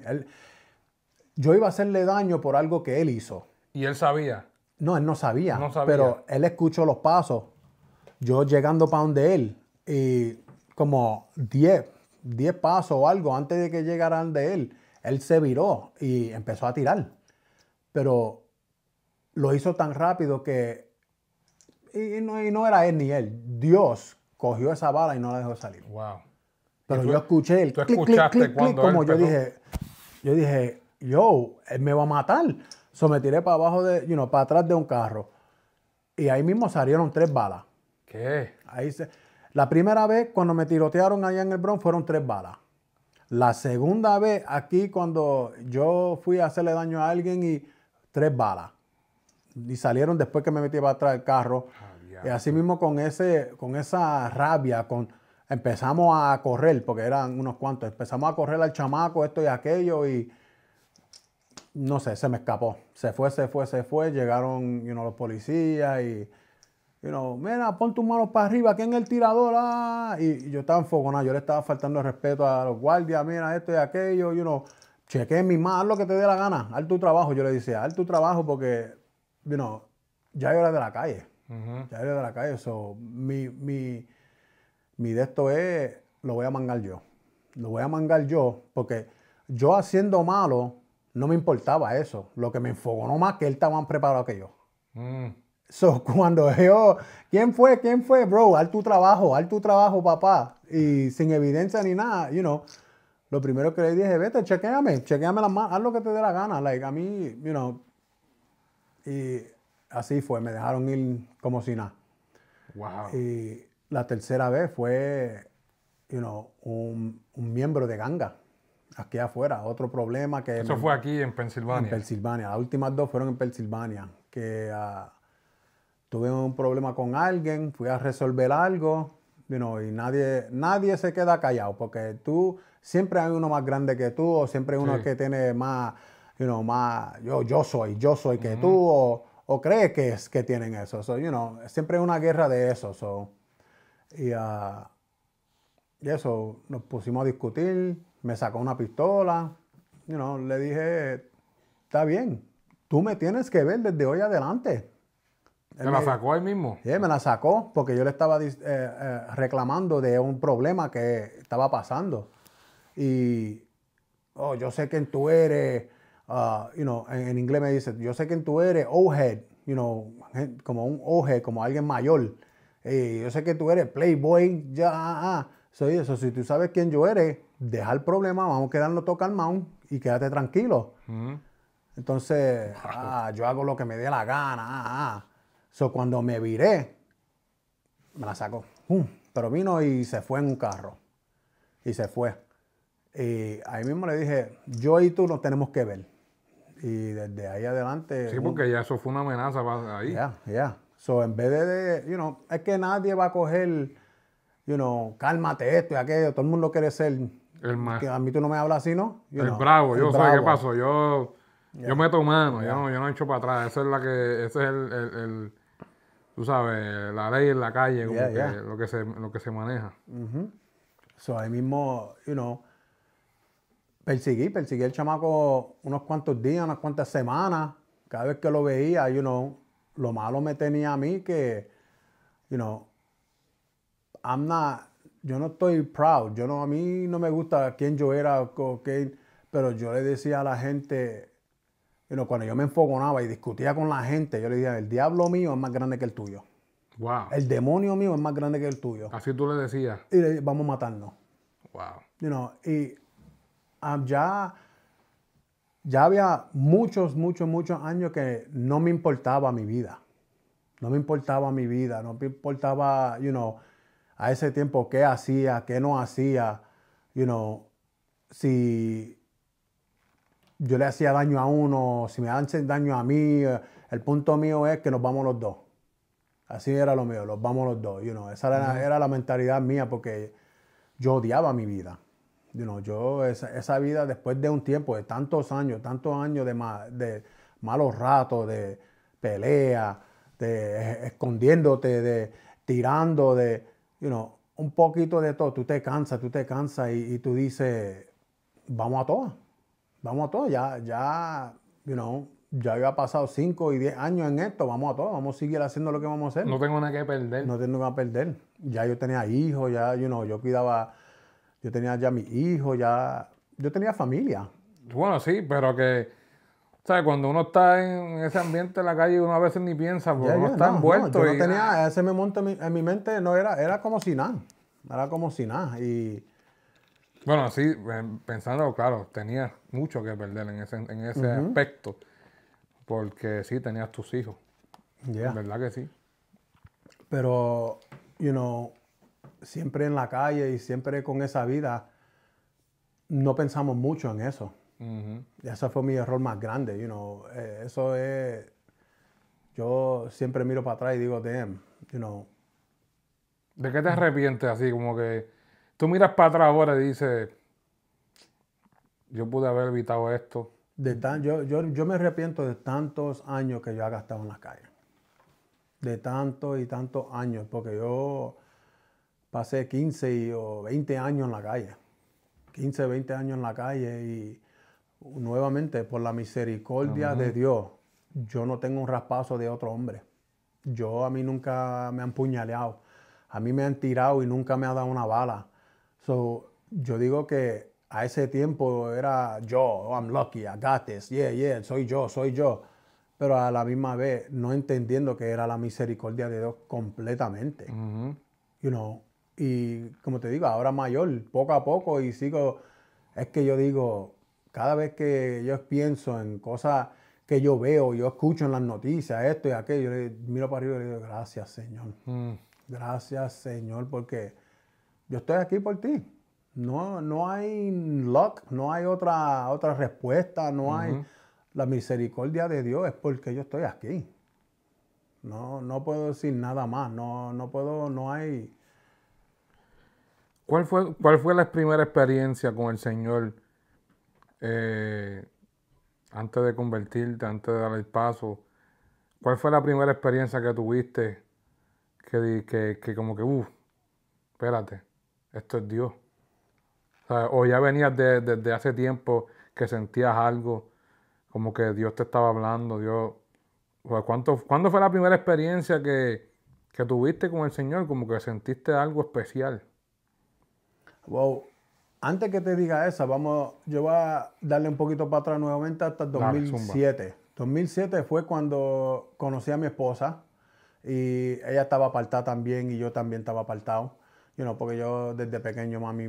yo iba a hacerle daño por algo que él hizo. ¿Y él sabía? No, él no sabía. Pero él escuchó los pasos. Yo llegando para donde él, y como diez diez pasos o algo antes de que llegaran de él, él se viró y empezó a tirar. Pero lo hizo tan rápido que... Y no, era él ni él. Dios cogió esa bala y no la dejó salir. Wow. Pero yo e- escuché el clic, clic, clic, como yo dije, yo dije, yo, él me va a matar. So me tiré para abajo de, you know, para atrás de un carro. Y ahí mismo salieron tres balas. ¿Qué? Ahí la primera vez cuando me tirotearon allá en el Bronx fueron tres balas. La segunda vez, aquí cuando yo fui a hacerle daño a alguien y tres balas. Y salieron después que me metí para atrás del carro. Ah, y así mismo con, ese, con esa rabia, con, empezamos a correr, porque eran unos cuantos. Empezamos a correr al chamaco, esto y aquello. Y no sé, se me escapó. Se fue, se fue, se fue. Llegaron los policías y you know, mira, pon tus manos para arriba, que en el tirador, ah. y, yo estaba enfogonado, yo le estaba faltando respeto a los guardias, mira, esto y aquello, you know, cheque mi mano, haz lo que te dé la gana, haz tu trabajo, yo le decía, haz tu trabajo porque, you ya yo era de la calle, ya era de la calle, eso, mi, de esto es, lo voy a mangar yo, lo voy a mangar yo, porque yo haciendo malo, no me importaba eso, lo que me enfoconó más que él estaba más preparado que yo. Mm. So, [LAUGHS] cuando yo, ¿quién fue? ¿Quién fue? Bro, haz tu trabajo, haz tu trabajo, papá. Y sin evidencia ni nada, you know. Lo primero que le dije, vete, chequeame, chequeame las manos, haz lo que te dé la gana. Like, a mí, you know. Y así fue, me dejaron ir como si nada. Wow. Y la tercera vez fue, you know, un, miembro de ganga aquí afuera. Otro problema que... Eso fue aquí en Pensilvania. En Pensilvania. Las últimas dos fueron en Pensilvania. Que ah, tuve un problema con alguien, fui a resolver algo, y nadie, nadie se queda callado, porque tú siempre hay uno más grande que tú, o siempre hay uno que tiene más, más, yo, yo soy, yo soy que tú, o, o crees que, que tienen eso. you siempre hay una guerra de eso. Ah, y, eso, nos pusimos a discutir, me sacó una pistola, le dije, está bien, tú me tienes que ver desde hoy adelante. ¿Te la sacó él mismo? Sí, me la sacó porque yo le estaba eh, eh, reclamando de un problema que estaba pasando. Y oh, yo sé quién tú eres, ah, you know, en, inglés me dice, yo sé quién tú eres, old head you know, como un o como alguien mayor. Y yo sé que tú eres playboy, ya, ah, Soy ah, eso, ah. si tú sabes quién yo eres, deja el problema, vamos a quedarnos todo calmado y quédate tranquilo. Entonces, yo hago lo que me dé la gana, ah, ah. So, cuando me viré, me la sacó. pero vino y se fue en un carro. Y se fue. Y ahí mismo le dije, yo y tú nos tenemos que ver. Y desde ahí adelante... Sí, porque ya eso fue una amenaza para ahí. Ya, ya. So, en vez de, you know, es que nadie va a coger, you know, cálmate esto y aquello. Todo el mundo quiere ser... El más. Que a mí tú no me hablas así, ¿no? el bravo. yo sé qué pasó. Yo... Yo meto mano, yo, no, yo no echo para atrás. Esa es la que, ese es el, tú sabes, la ley en la calle, Lo, que se, lo que se maneja. ahí mismo, you know, perseguí, perseguí al chamaco unos cuantos días, unas cuantas semanas. Cada vez que lo veía, you know, lo malo me tenía a mí que, you know, I'm not, yo no estoy proud. Yo no, a mí no me gusta quién yo era, pero yo le decía a la gente, cuando yo me enfogonaba y discutía con la gente, yo le decía, el diablo mío es más grande que el tuyo. Wow. El demonio mío es más grande que el tuyo. Así tú le decías. Y le, vamos a matarnos. Wow. You know, y um, ya, ya había muchos, muchos, muchos años que no me importaba mi vida. No me importaba mi vida, no me importaba, you know, a ese tiempo qué hacía, qué no hacía, you know, si yo le hacía daño a uno, si me hacen daño a mí, eh, el punto mío es que nos vamos los dos. Así era lo mío, los vamos los dos. esa era, la mentalidad mía porque yo odiaba mi vida. yo esa, vida después de un tiempo, de tantos años, tantos años de, malos ratos, de pelea, de e, escondiéndote, de tirando, de, you know, un poquito de todo, tú te cansas, tú te cansas y, tú dices, vamos a todo vamos a todo, ya, ya, you know, ya había pasado 5 y 10 años en esto, vamos a todo, vamos a seguir haciendo lo que vamos a hacer. No tengo nada que perder. No tengo nada que perder. Ya yo tenía hijos, ya, you know, yo cuidaba, yo tenía ya mis hijos, ya, yo tenía familia. Bueno, sí, pero que, ¿sabes? Cuando uno está en ese ambiente en la calle, uno a veces ni piensa, porque uno está no, envuelto. yo no tenía, ese me en mi, en mi mente, no era, era como si nada, era como si nada. Y bueno, sí, em, pensando, claro, tenías mucho que perder en ese, aspecto, porque sí, tenías tus hijos. ¿Verdad que sí? Pero, you know, siempre en la calle y siempre con esa vida, no pensamos mucho en eso. Ese fue mi error más grande, you know. Eh, eso es. Yo siempre miro para atrás y digo, damn, you know. ¿De qué te arrepientes así? Como que Tú miras para atrás ahora y dices, yo pude haber evitado esto. De tan, yo, me arrepiento de tantos años que yo he gastado en la calle. De tantos y tantos años, porque yo pasé 15 o 20 años en la calle. 15, 20 años en la calle y nuevamente por la misericordia de Dios, yo no tengo un raspazo de otro hombre. Yo a mí nunca me han puñaleado. A mí me han tirado y nunca me ha dado una bala. So, yo digo que a ese tiempo era yo, oh, I'm lucky, I got this, yeah, yeah, soy yo, soy yo. Pero a la misma vez no entendiendo que era la misericordia de Dios completamente. you know? Y como te digo, ahora mayor, poco a poco, y sigo, es que yo digo, cada vez que yo pienso en cosas que yo veo, yo escucho en las noticias, esto y aquello, yo miro para arriba y le digo, gracias Señor. Mm. Gracias Señor, porque yo estoy aquí por ti. No, no hay luck, no hay otra, otra respuesta, no hay... La misericordia de Dios es porque yo estoy aquí. No, no puedo decir nada más, no, no puedo, no hay... ¿Cuál fue, cuál fue la primera experiencia con el Señor eh, antes de convertirte, antes de dar el paso? ¿Cuál fue la primera experiencia que tuviste que, que, que como que, uff, espérate? esto es Dios. O, ya venías desde hace tiempo que sentías algo, como que Dios te estaba hablando, Dios... ¿cuánto, ¿Cuándo fue la primera experiencia que, tuviste con el Señor? Como que sentiste algo especial. Wow. Antes que te diga eso vamos, yo voy a darle un poquito para atrás nuevamente hasta el 2007. 2007 fue cuando conocí a mi esposa y ella estaba apartada también y yo también estaba apartado porque yo desde pequeño mami,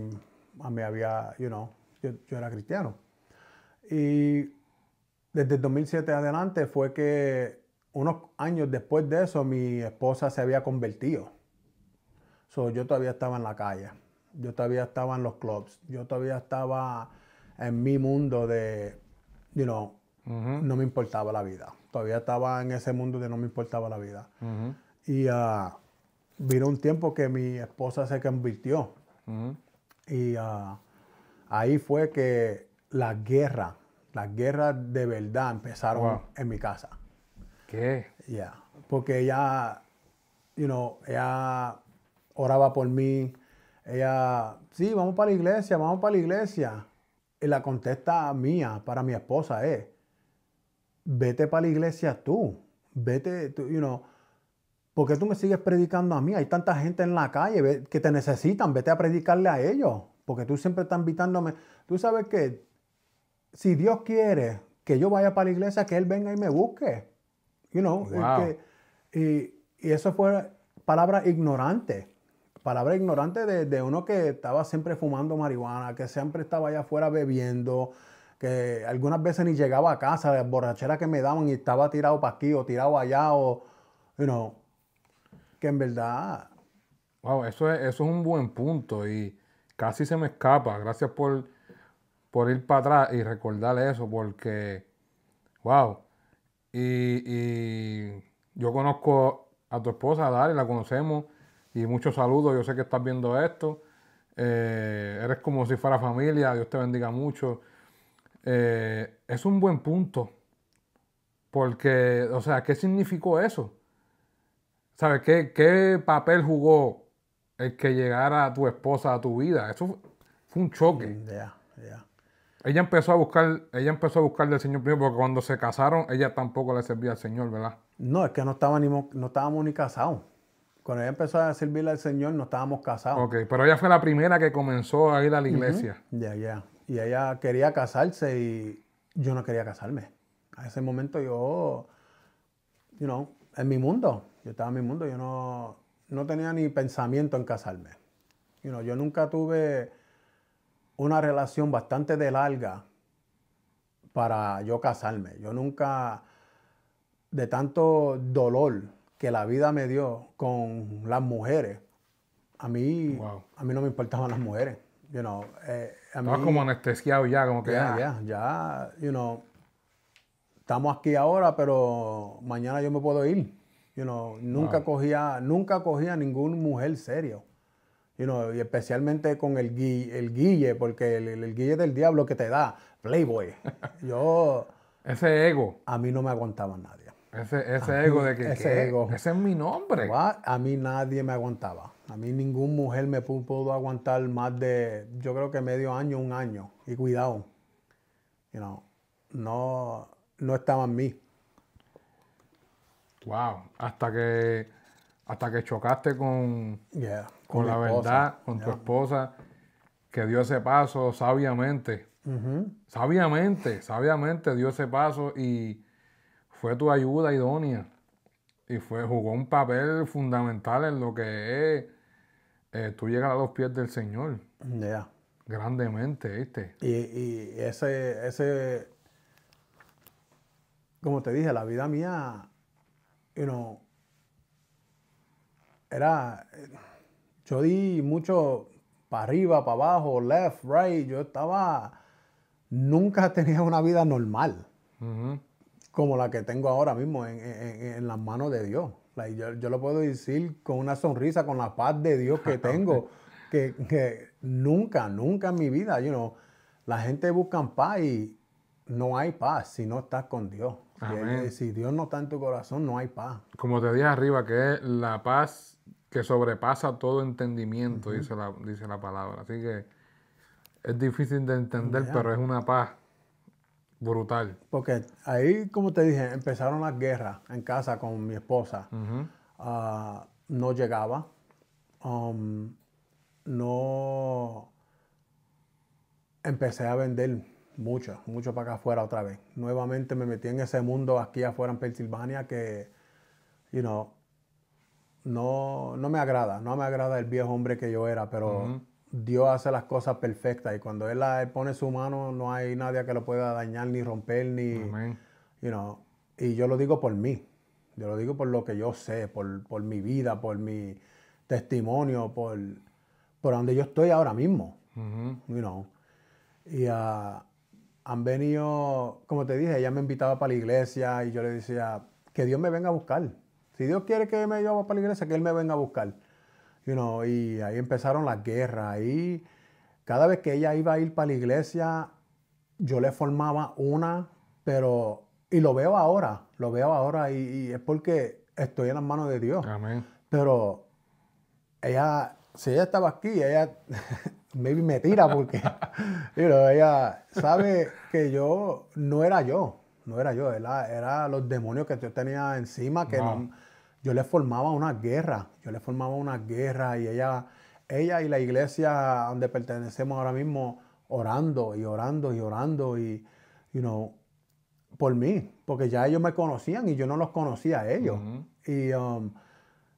me había, you know, yo, yo era cristiano. Y desde el 2007 adelante fue que unos años después de eso mi esposa se había convertido. So, yo todavía estaba en la calle, yo todavía estaba en los clubs, yo todavía estaba en mi mundo de, you know, no me importaba la vida. Todavía estaba en ese mundo de no me importaba la vida. Y ah, vino un tiempo que mi esposa se convirtió. Y ah, ahí fue que la guerra, las guerras de verdad empezaron en mi casa. ¿Qué? Ya. Porque ella, you know, ella oraba por mí. Ella, sí, vamos para la iglesia, vamos para la iglesia. Y la contesta mía para mi esposa es, vete para la iglesia tú. Vete, tú, you know ¿por qué tú me sigues predicando a mí? Hay tanta gente en la calle que te necesitan, vete a predicarle a ellos, porque tú siempre estás invitándome. Tú sabes que si Dios quiere que yo vaya para la iglesia, que Él venga y me busque. You y, eso fue palabra ignorante. Palabra ignorante de, uno que estaba siempre fumando marihuana, que siempre estaba allá afuera bebiendo, que algunas veces ni llegaba a casa de las que me daban y estaba tirado para aquí o tirado allá o, you know, que en verdad... Wow, eso es, es un buen punto y casi se me escapa. Gracias por, ir para atrás y recordar eso porque, wow, y, yo conozco a tu esposa, Dari, la conocemos y muchos saludos. Yo sé que estás viendo esto. Eh, eres como si fuera familia, Dios te bendiga mucho. Eh, es un buen punto, porque, o sea, ¿qué significó eso? ¿Sabes qué, papel jugó el que llegara tu esposa a tu vida? Eso fue un choque. Ella empezó a buscar, ella empezó a buscar del Señor primero, porque cuando se casaron, ella tampoco le servía al Señor, ¿verdad? No, es que no estaba ni, no estábamos ni casados. Cuando ella empezó a servirle al Señor, no estábamos casados. Ok, pero ella fue la primera que comenzó a ir a la iglesia. Ya, ya. y ella quería casarse y yo no quería casarme. A ese momento yo, you know, en mi mundo, yo estaba en mi mundo, yo no, tenía ni pensamiento en casarme. yo nunca tuve una relación bastante de larga para yo casarme. Yo nunca, de tanto dolor que la vida me dio con las mujeres, a mí, a mí no me importaban las mujeres. You eh, como anestesiado ya, como que ya, ya, ya, estamos aquí ahora, pero mañana yo me puedo ir nunca cogía, nunca cogía ninguna mujer serio. y especialmente con el, el guille, porque el, guille del diablo que te da, Playboy. [LAUGHS] Yo. ese ego. A mí no me aguantaba nadie. Ese, ego de que. Ese ego. Ese es mi nombre. A mí nadie me aguantaba. A mí ninguna mujer me pudo aguantar más de, yo creo que medio año, un año. Y cuidado. You no, no estaba en mí. Wow. Hasta que, hasta que chocaste con, con, la verdad, con tu esposa, que dio ese paso sabiamente. Mm-hmm. Sabiamente, sabiamente dio ese paso y fue tu ayuda idónea. Y fue, jugó un papel fundamental en lo que es eh, tú llegas a los pies del Señor. Grandemente, ¿viste? Y, y, ese, ese, como te dije, la vida mía you know, era, yo di mucho para arriba, para abajo, left, right, yo estaba, nunca [LAUGHS] tenía una vida normal, como la que tengo ahora mismo en, las manos de Dios. yo, lo puedo decir con una sonrisa, con la paz de Dios que [LAUGHS] tengo, que, nunca, nunca en mi vida, you know, la gente busca paz y no hay paz si no estás con Dios. Si, Dios no está en tu corazón, no hay paz. Como te dije arriba, que es la paz que sobrepasa todo entendimiento, dice, la, palabra. Así que es difícil de entender, pero es una paz brutal. Porque ahí, como te dije, empezaron las guerras en casa con mi esposa. Ah, no llegaba. Um, no empecé a vender mucho, mucho para acá afuera otra vez. Nuevamente me metí en ese mundo aquí afuera en Pensilvania que, you know, no, no me agrada, no me agrada el viejo hombre que yo era, pero Dios hace las cosas perfectas y cuando él, pone su mano no hay nadie que lo pueda dañar ni romper ni, you know, y yo lo digo por mí, yo lo digo por lo que yo sé, por, mi vida, por mi testimonio, por, por donde yo estoy ahora mismo, you know. Y, uh, han venido, como te dije, ella me invitaba para la iglesia y yo le decía, que Dios me venga a buscar. Si Dios quiere que me lleve para la iglesia, que Él me venga a buscar. y ahí empezaron las guerras. cada vez que ella iba a ir para la iglesia, yo le formaba una, pero. Y lo veo ahora, lo veo ahora, y, y es porque estoy en las manos de Dios. Amén. Pero ella, si ella estaba aquí, ella [LAUGHS] maybe me tira porque Pero [LAUGHS] ella sabe que yo no era yo, no era yo, era, los demonios que yo tenía encima, que yo le formaba una guerra, yo le formaba una guerra y ella, ella y la iglesia donde pertenecemos ahora mismo orando y orando y orando y, you know, por mí, porque ya ellos me conocían y yo no los conocía a ellos. Y um,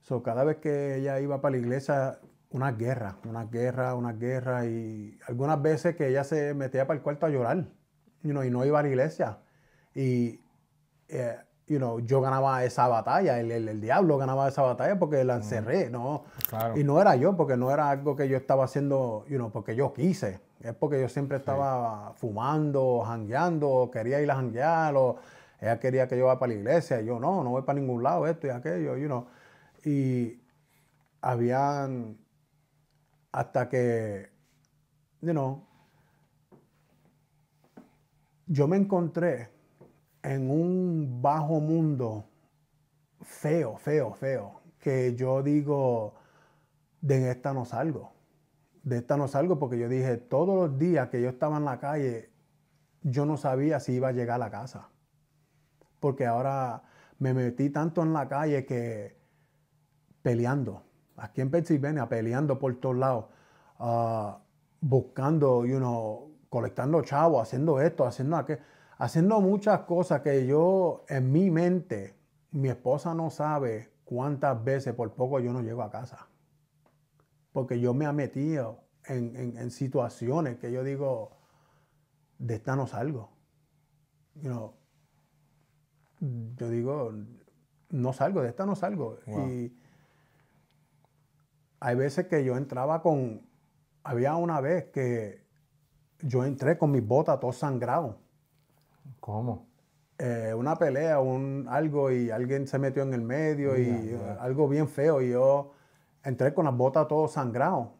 so, cada vez que ella iba para la iglesia, una guerra, una guerra, una guerra. Y algunas veces que ella se metía para el cuarto a llorar y no iba a la iglesia. Y eh, you know, yo ganaba esa batalla, el, diablo ganaba esa batalla porque la encerré. ¿no? Y no era yo, porque no era algo que yo estaba haciendo you know, porque yo quise. Es porque yo siempre estaba fumando, jangueando, quería ir a janguear, o ella quería que yo vaya para la iglesia, y yo no, no voy para ningún lado, esto y aquello, you know. Y habían hasta que, you know, yo me encontré en un bajo mundo feo, feo, feo, que yo digo, de esta no salgo. De esta no salgo porque yo dije, todos los días que yo estaba en la calle, yo no sabía si iba a llegar a la casa. Porque ahora me metí tanto en la calle que peleando aquí en Pensilvania, peleando por todos lados, ah, buscando, you know, colectando chavo, haciendo esto, haciendo aquello, haciendo muchas cosas que yo en mi mente, mi esposa no sabe cuántas veces por poco yo no llego a casa. Porque yo me he metido en, situaciones que yo digo, de esta no salgo. yo digo, no salgo, de esta no salgo. Y, hay veces que yo entraba con, había una vez que yo entré con mis botas todo sangrado. ¿Cómo? Eh, una pelea, un, algo, y alguien se metió en el medio, y algo bien feo, y yo entré con las botas todo sangrado.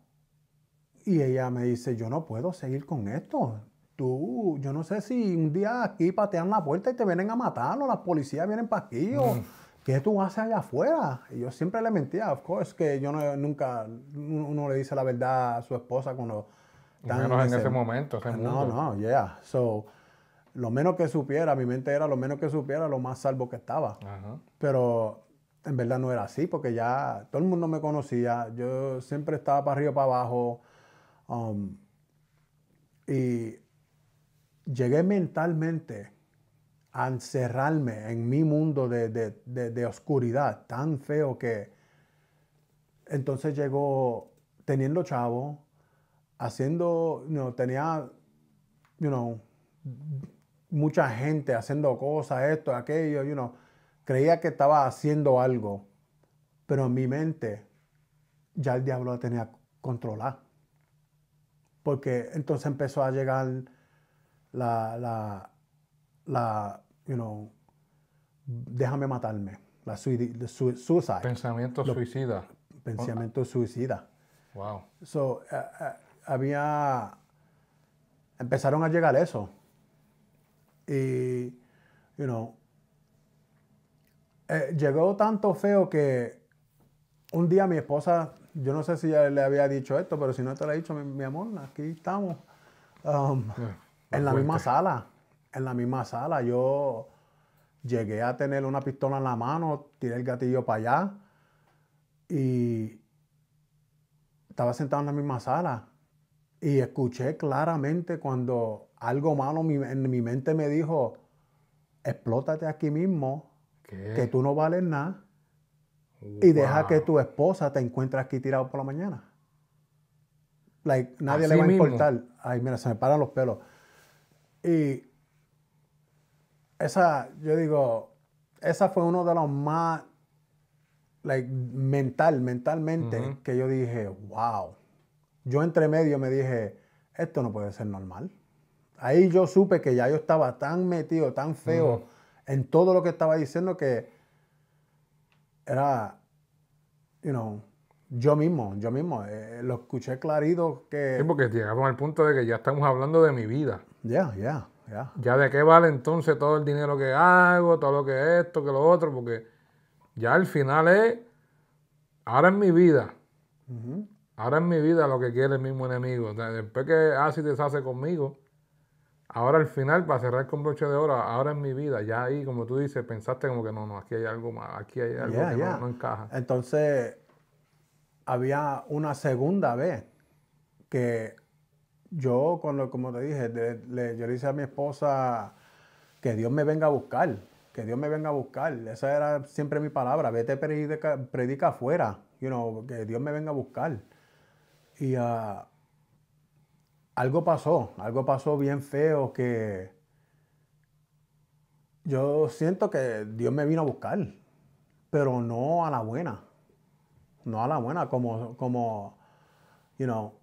Y ella me dice, yo no puedo seguir con esto. Tú, yo no sé si un día aquí patean la puerta y te vienen a matar, o las policías vienen para aquí, o... Mm. ¿qué tú haces allá afuera? Y yo siempre le mentía, of course, que yo no, nunca, uno le dice la verdad a su esposa cuando... Tan menos en ese, momento, ese No, no, yeah. So, lo menos que supiera, mi mente era lo menos que supiera, lo más salvo que estaba. Pero en verdad no era así, porque ya todo el mundo me conocía, yo siempre estaba para arriba, para abajo. Um, y llegué mentalmente a encerrarme en mi mundo de, oscuridad tan feo que entonces llegó teniendo chavo, haciendo, no tenía, you know, mucha gente haciendo cosas, esto, aquello, you know, creía que estaba haciendo algo, pero en mi mente ya el diablo la tenía controlada. Porque entonces empezó a llegar la, la you know, déjame matarme. La Pensamiento suicida. Pensamiento suicida. Wow. So, eh, eh, había. Empezaron a llegar eso. Y, you know. Eh, llegó tanto feo que un día mi esposa, yo no sé si ya le había dicho esto, pero si no te lo he dicho, mi, amor, aquí estamos. Um, en la misma sala en la misma sala. Yo llegué a tener una pistola en la mano, tiré el gatillo para allá y estaba sentado en la misma sala y escuché claramente cuando algo malo en mi mente me dijo, explótate aquí mismo, que tú no vales nada y deja que tu esposa te encuentre aquí tirado por la mañana. nadie le va a importar. Ay, mira, se me paran los pelos. Y esa, yo digo, esa fue uno de los más, like, mental, mentalmente, que yo dije, wow. Yo entre medio me dije, esto no puede ser normal. Ahí yo supe que ya yo estaba tan metido, tan feo en todo lo que estaba diciendo que era, you know, yo mismo, yo mismo, eh, lo escuché clarito que... Sí, porque llegamos al punto de que ya estamos hablando de mi vida. Ya, yeah, ya. Yeah. Ya de qué vale entonces todo el dinero que hago, todo lo que esto, que lo otro, porque ya al final es, ahora es mi vida. Ahora es mi vida lo que quiere el mismo enemigo. después que hace y deshace conmigo, ahora al final, para cerrar con broche de oro, ahora es mi vida. Ya ahí, como tú dices, pensaste como que no, no, aquí hay algo más, aquí hay algo que no encaja. Entonces, había una segunda vez que yo, como te dije, yo le hice a mi esposa que Dios me venga a buscar, que Dios me venga a buscar. Esa era siempre mi palabra, vete predica, predica afuera, you que Dios me venga a buscar. Y ah, algo pasó, algo pasó bien feo que yo siento que Dios me vino a buscar, pero no a la buena, no a la buena, como, como, you know,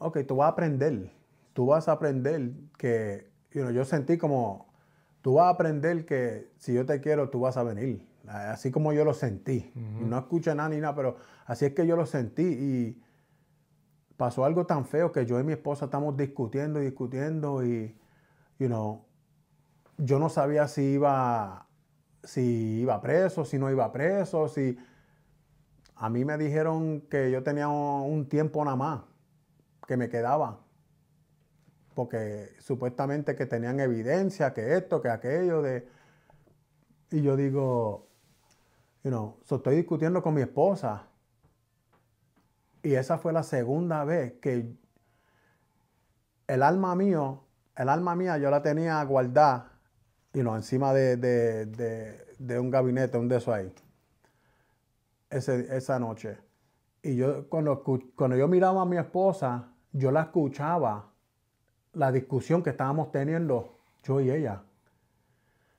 ok, tú vas a aprender, tú vas a aprender que, you yo sentí como, tú vas a aprender que si yo te quiero, tú vas a venir. Así como yo lo sentí. No escuché nada ni nada, pero así es que yo lo sentí y pasó algo tan feo que yo y mi esposa estamos discutiendo y discutiendo y, you yo no sabía si iba, si iba preso, si no iba preso, si... A mí me dijeron que yo tenía un tiempo nada más que me quedaba. Porque supuestamente que tenían evidencia, que esto, que aquello, de... Y yo digo, you know, estoy discutiendo con mi esposa. Y esa fue la segunda vez que el alma mío, el alma mía yo la tenía guardada, you know, encima de, un gabinete, un de eso ahí. esa noche. Y yo, cuando, cuando yo miraba a mi esposa, yo la escuchaba, la discusión que estábamos teniendo yo y ella.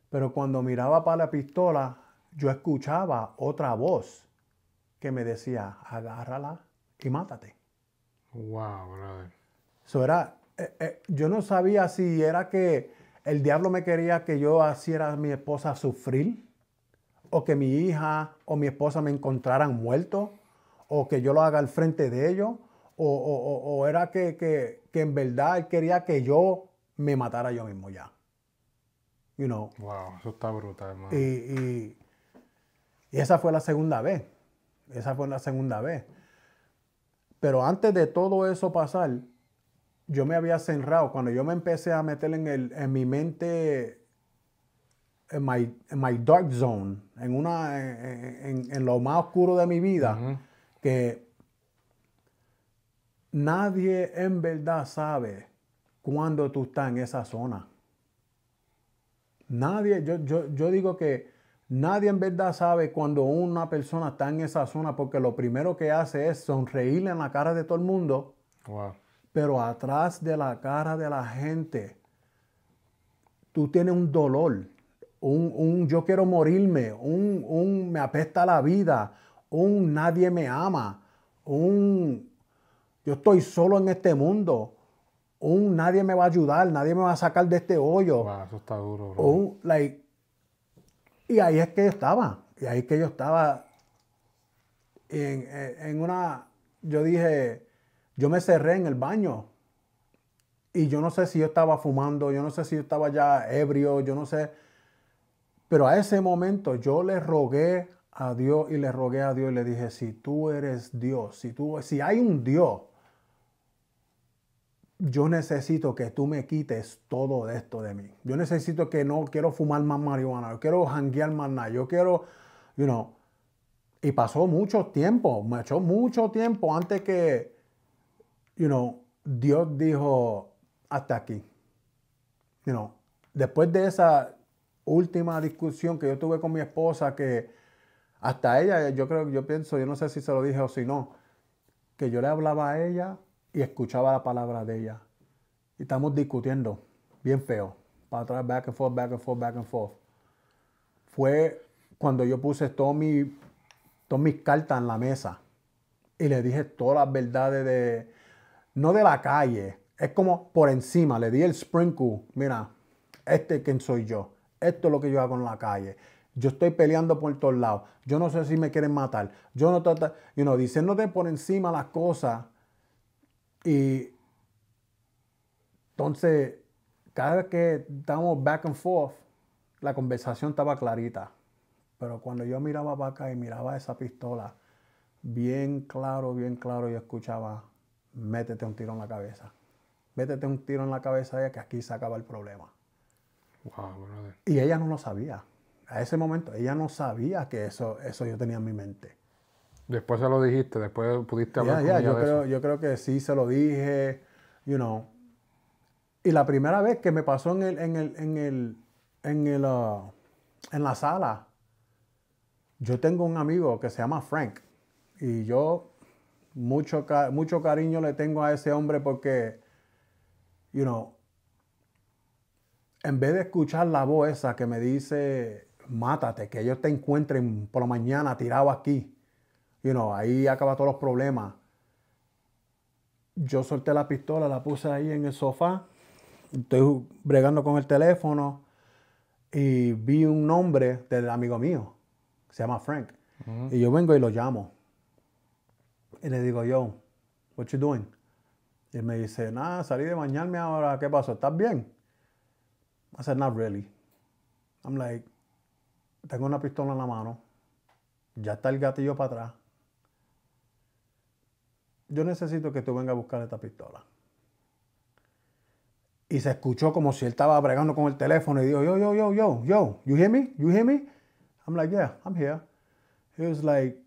Pero cuando miraba para la pistola, yo escuchaba otra voz que me decía, agárrala y mátate. Wow, brother. Eso era, eh, eh, yo no sabía si era que el diablo me quería que yo hiciera a mi esposa sufrir, o que mi hija o mi esposa me encontraran muerto, o que yo lo haga al frente de ellos, o, era que, en verdad él quería que yo me matara yo mismo ya. You know. Wow, eso está brutal, man. Y, esa fue la segunda vez. Esa fue la segunda vez. Pero antes de todo eso pasar, yo me había cerrado. Cuando yo me empecé a meter en, el, en mi mente, en my, dark zone, en, una, en, lo más oscuro de mi vida, que Nadie en verdad sabe cuando tú estás en esa zona. Nadie, yo, digo que nadie en verdad sabe cuando una persona está en esa zona porque lo primero que hace es sonreírle en la cara de todo el mundo. Wow. Pero atrás de la cara de la gente, tú tienes un dolor, un, un yo quiero morirme, un, un me apesta la vida, un nadie me ama, un yo estoy solo en este mundo. Un, nadie me va a ayudar, nadie me va a sacar de este hoyo. eso está duro, Un, like, y ahí es que yo estaba. Y ahí es que yo estaba en, una... Yo dije, yo me cerré en el baño. Y yo no sé si yo estaba fumando, yo no sé si yo estaba ya ebrio, yo no sé. Pero a ese momento yo le rogué a Dios y le rogué a Dios y le dije, si tú eres Dios, si, tú, si hay un Dios, yo necesito que tú me quites todo esto de mí. Yo necesito que no quiero fumar más marihuana, yo quiero janguear más nada, yo quiero, you know. Y pasó mucho tiempo, me echó mucho tiempo antes que, you know, Dios dijo, hasta aquí. You know, después de esa última discusión que yo tuve con mi esposa, que hasta ella, yo creo, yo pienso, yo no sé si se lo dije o si no, que yo le hablaba a ella y escuchaba la palabra de ella. Y estamos discutiendo, bien feo, para atrás, back and forth, back and forth, back and forth. Fue cuando yo puse mi, todas mis cartas en la mesa y le dije todas las verdades de, no de la calle, es como por encima, le di el sprinkle, mira, este es quien soy yo, esto es lo que yo hago en la calle. Yo estoy peleando por todos lados. Yo no sé si me quieren matar. Yo no trata, you know, diciéndote por encima las cosas y entonces, cada vez que estábamos back and forth, la conversación estaba clarita. Pero cuando yo miraba para acá y miraba esa pistola, bien claro, bien claro, yo escuchaba, métete un tiro en la cabeza. Métete un tiro en la cabeza ya que aquí se acaba el problema. Y ella no lo sabía. A ese momento, ella no sabía que eso, eso yo tenía en mi mente. Después se lo dijiste, después pudiste hablar yo de creo, Yo creo que sí se lo dije, you know. Y la primera vez que me pasó en el, en uh, la sala, yo tengo un amigo que se llama Frank y yo mucho, mucho cariño le tengo a ese hombre porque, you know, en vez de escuchar la voz esa que me dice, mátate, que ellos te encuentren por la mañana tirado aquí, you know, ahí acaba todos los problemas. Yo solté la pistola, la puse ahí en el sofá, estoy bregando con el teléfono y vi un nombre del amigo mío, se llama Frank. Y yo vengo y lo llamo. Y le digo, yo, what you doing? Y me dice, nada, salí de bañarme ahora, ¿qué pasó? ¿Estás bien? I said, not really. I'm like, tengo una pistola en la mano, ya está el gatillo para atrás, yo necesito que tú vengas a buscar esta pistola. Y se escuchó como si él estaba bregando con el teléfono y dijo, yo, yo, yo, yo, yo, you hear me? You hear me? I'm like, yeah, I'm here. He was like,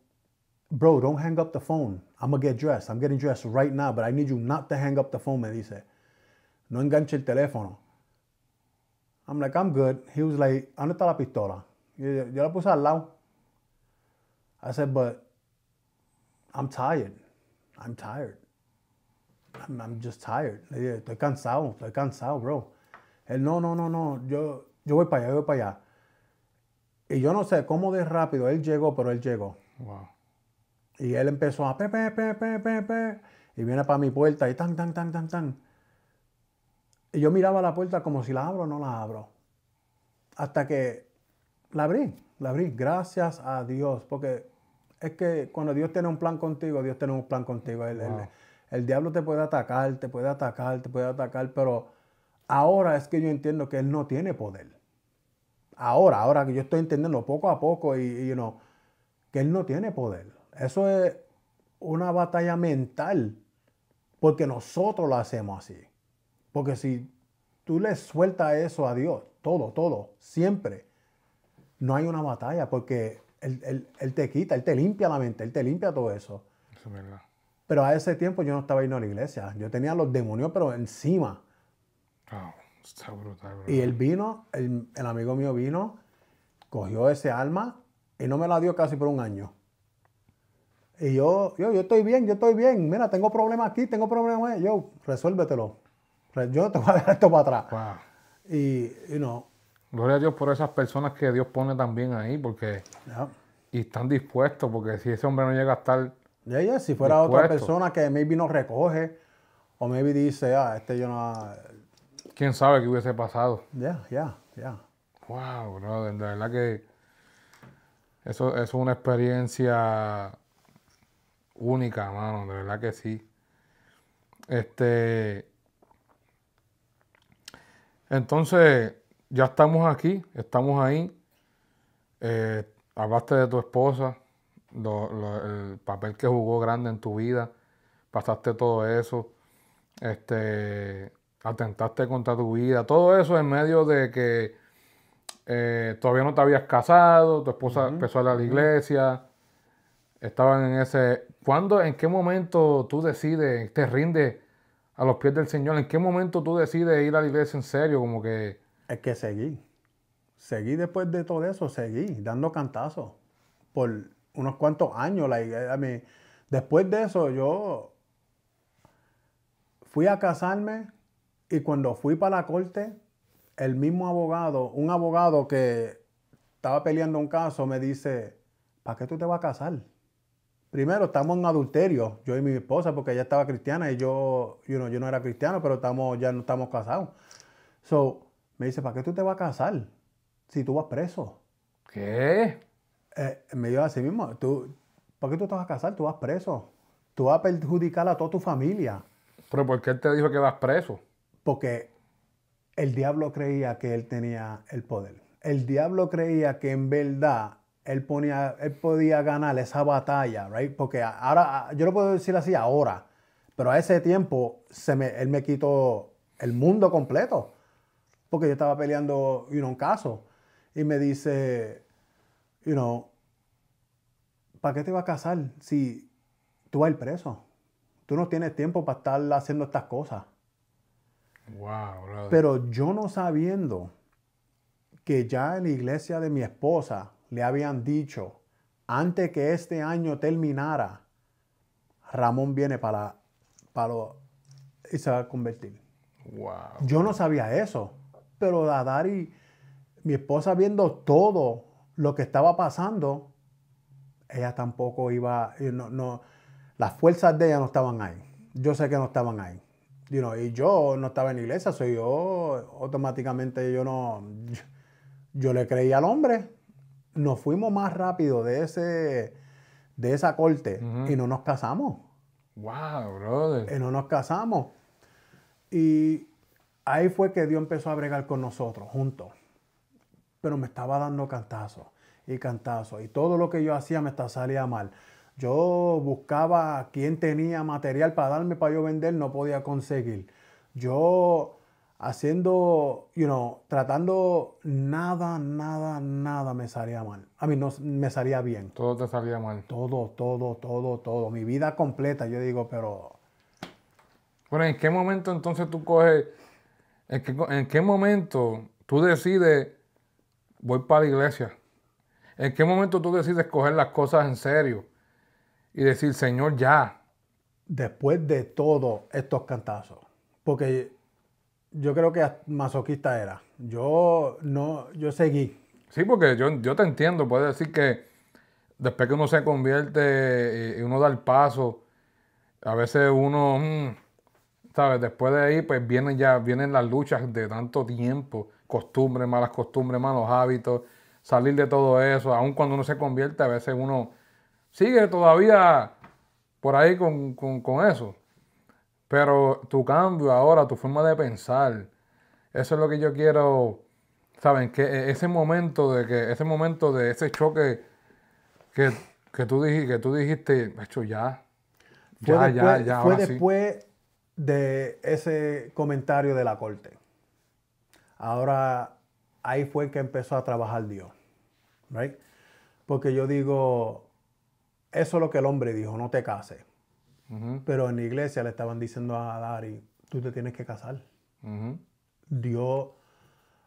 bro, don't hang up the phone. I'm gonna get dressed. I'm getting dressed right now, but I need you not to hang up the phone, me dice. No enganche el teléfono. I'm like, I'm good. He was like, ¿dónde está la pistola? Yo, yo la puse al lado. I said, but I'm tired. I'm tired. I'm, just tired. estoy cansado, estoy cansado, bro. Él, no, no, no, no, yo, yo voy para allá, yo voy para allá. Y yo no sé cómo de rápido él llegó, pero él llegó. Wow. Y él empezó a pe, y viene para mi puerta y tan, tan, tan, tan, tan. Y yo miraba la puerta como si la abro o no la abro. Hasta que la abrí, la abrí. Gracias a Dios, porque es que cuando Dios tiene un plan contigo, Dios tiene un plan contigo. El, el, diablo te puede atacar, te puede atacar, te puede atacar, pero ahora es que yo entiendo que él no tiene poder. Ahora, ahora que yo estoy entendiendo poco a poco y, y que él no tiene poder. Eso es una batalla mental, porque nosotros lo hacemos así. Porque si tú le sueltas eso a Dios, todo, todo, siempre, no hay una batalla, porque él, él, te quita, él te limpia la mente, él te limpia todo eso. Eso es verdad. Pero a ese tiempo yo no estaba yendo a la iglesia. Yo tenía los demonios, pero encima. está brutal, Y él vino, el, amigo mío vino, cogió ese alma y no me la dio casi por un año. Y yo, yo, yo estoy bien, yo estoy bien. Mira, tengo problemas aquí, tengo problemas. Yo, resuélvetelo. Yo te voy a dejar esto para atrás. Wow. Y, you know, Gloria a Dios por esas personas que Dios pone también ahí, porque. Y están dispuestos, porque si ese hombre no llega a estar. ya Si fuera otra persona que maybe no recoge, o maybe dice, ah, este yo no. Quién sabe qué hubiese pasado. Ya, ya, ya. Wow, bro. de verdad que. Eso, es una experiencia única, mano, de verdad que sí. Este. Entonces ya estamos aquí, estamos ahí. Eh, hablaste de tu esposa, el papel que jugó grande en tu vida, pasaste todo eso, este, atentaste contra tu vida, todo eso en medio de que eh, todavía no te habías casado, tu esposa empezó a ir a la iglesia, estaban en ese... ¿Cuándo, en qué momento tú decides, te rindes a los pies del Señor? ¿En qué momento tú decides ir a la iglesia en serio? Como que es que seguí. Seguí después de todo eso, seguí dando cantazos por unos cuantos años. después de eso yo fui a casarme y cuando fui para la corte, el mismo abogado, un abogado que estaba peleando un caso, me dice, ¿para qué tú te vas a casar? Primero, estamos en adulterio, yo y mi esposa, porque ella estaba cristiana y yo, yo no era cristiano, pero estamos, ya no estamos casados. So, me dice, ¿para qué tú te vas a casar si tú vas preso? ¿Qué? Eh, me dijo así mismo, ¿tú, ¿para qué tú te vas a casar? Tú vas preso. Tú vas a perjudicar a toda tu familia. ¿Pero por qué él te dijo que vas preso? Porque el diablo creía que él tenía el poder. El diablo creía que en verdad él, ponía, él podía ganar esa batalla, right? Porque ahora, yo lo puedo decir así ahora, pero a ese tiempo se él me quitó el mundo completo porque yo estaba peleando you un caso. Y me dice, you know, ¿para qué te vas a casar si tú vas a preso? Tú no tienes tiempo para estar haciendo estas cosas. Wow, Pero yo no sabiendo que ya en la iglesia de mi esposa le habían dicho, antes que este año terminara, Ramón viene para, para y se va a convertir. Yo no sabía eso pero y mi esposa viendo todo lo que estaba pasando, ella tampoco iba, no, no, las fuerzas de ella no estaban ahí. Yo sé que no estaban ahí. y yo no estaba en iglesia, soy yo, automáticamente yo no, yo, le creí al hombre. Nos fuimos más rápido de, ese, de esa corte y no nos casamos. Wow, brother. Y no nos casamos. Y Ahí fue que Dios empezó a bregar con nosotros, juntos. Pero me estaba dando cantazos y cantazos. Y todo lo que yo hacía me salía mal. Yo buscaba a quien tenía material para darme para yo vender, no podía conseguir. Yo haciendo, you know, tratando nada, nada, nada me salía mal. A mí no me salía bien. Todo te salía mal. Todo, todo, todo, todo. Mi vida completa, yo digo, pero... Bueno, ¿en qué momento entonces tú coges ¿En qué, momento tú decides, voy para la iglesia? ¿En qué momento tú decides coger las cosas en serio y decir, Señor, ya? Después de todos estos cantazos, porque yo creo que masoquista era. Yo no, yo seguí. Sí, porque yo, yo te entiendo, puedes decir que después que uno se convierte y uno da el paso, a veces uno, mm, Después de ahí, pues vienen ya, vienen las luchas de tanto tiempo, costumbres, malas costumbres, malos hábitos, salir de todo eso, aun cuando uno se convierte, a veces uno sigue todavía por ahí con, eso. Pero tu cambio ahora, tu forma de pensar, eso es lo que yo quiero, ¿saben? Que e, ese momento de que, ese momento de ese choque que, tú, dijiste, que tú dijiste, hecho ya, ya, ya, ya. Fue después de ese comentario de la corte. Ahora ahí fue que empezó a trabajar Dios. Porque yo digo, eso es lo que el hombre dijo, no te cases. Pero en la iglesia le estaban diciendo a Dari, tú te tienes que casar. Dios,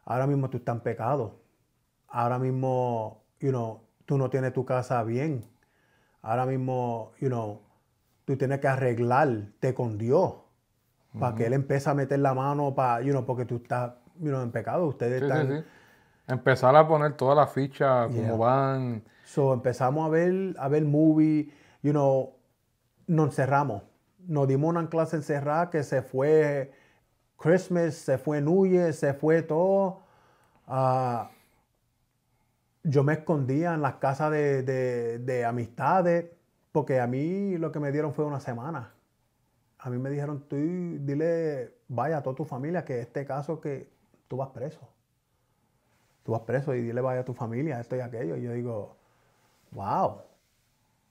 ahora mismo tú estás en pecado. Ahora mismo, you know, tú no tienes tu casa bien. Ahora mismo, you know, tú tienes que arreglarte con Dios para que él empiece a meter la mano para, you know, porque tú estás, en pecado, ustedes están... Empezar a poner todas las fichas, como van. So, empezamos a ver, a ver movie, nos encerramos. Nos dimos una clase encerrada que se fue Christmas, se fue New se fue todo. Ah, yo me escondía en las casas de amistades, porque a mí lo que me dieron fue una semana a mí me dijeron, tú dile, vaya a toda tu familia que este caso que tú vas preso. Tú vas preso y dile, vaya a tu familia, esto y aquello. Y yo digo, wow.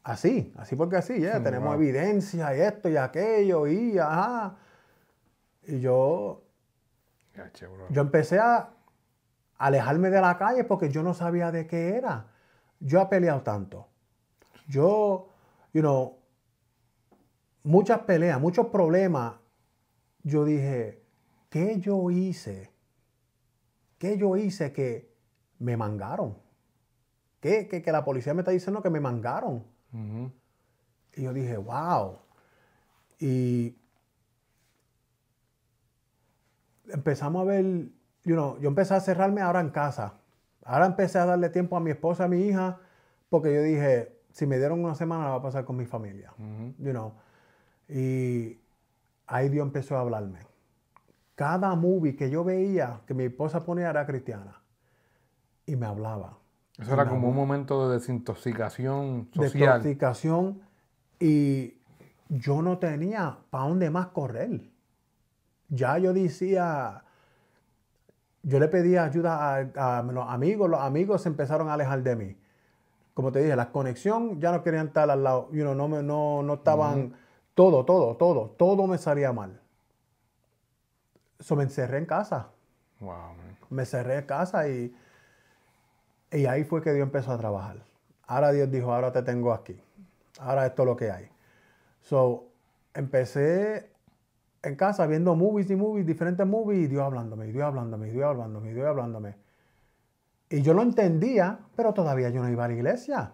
Así, así porque así, ya tenemos evidencia y esto y aquello y ajá. Y yo, yo empecé a alejarme de la calle porque yo no sabía de qué era. Yo he peleado tanto. Yo, you know, muchas peleas, muchos problemas, yo dije, ¿qué yo hice? ¿Qué yo hice que me mangaron? ¿Qué? Que, la policía me está diciendo que me mangaron. Y yo dije, wow. Y empezamos a ver, you yo empecé a cerrarme ahora en casa. Ahora empecé a darle tiempo a mi esposa, a mi hija, porque yo dije, si me dieron una semana la va a pasar con mi familia. Y ahí Dios empezó a hablarme. Cada movie que yo veía que mi esposa ponía era cristiana. Y me hablaba. Eso era como un momento de desintoxicación social. Desintoxicación y yo no tenía para dónde más correr. Ya yo decía, yo le pedía ayuda a, los amigos, los amigos se empezaron a alejar de mí. Como te dije, la conexión ya no querían estar al lado, no, no, no estaban... Todo, todo, todo, todo me salía mal. Eso me encerré en casa. Me encerré en casa y, y ahí fue que Dios empezó a trabajar. Ahora Dios dijo, ahora te tengo aquí. Ahora esto es lo que hay. So, empecé en casa viendo movies y movies, diferentes movies, y Dios hablándome, Dios hablándome, Dios hablándome, y Dios hablándome. Y yo lo entendía, pero todavía yo no iba a la iglesia.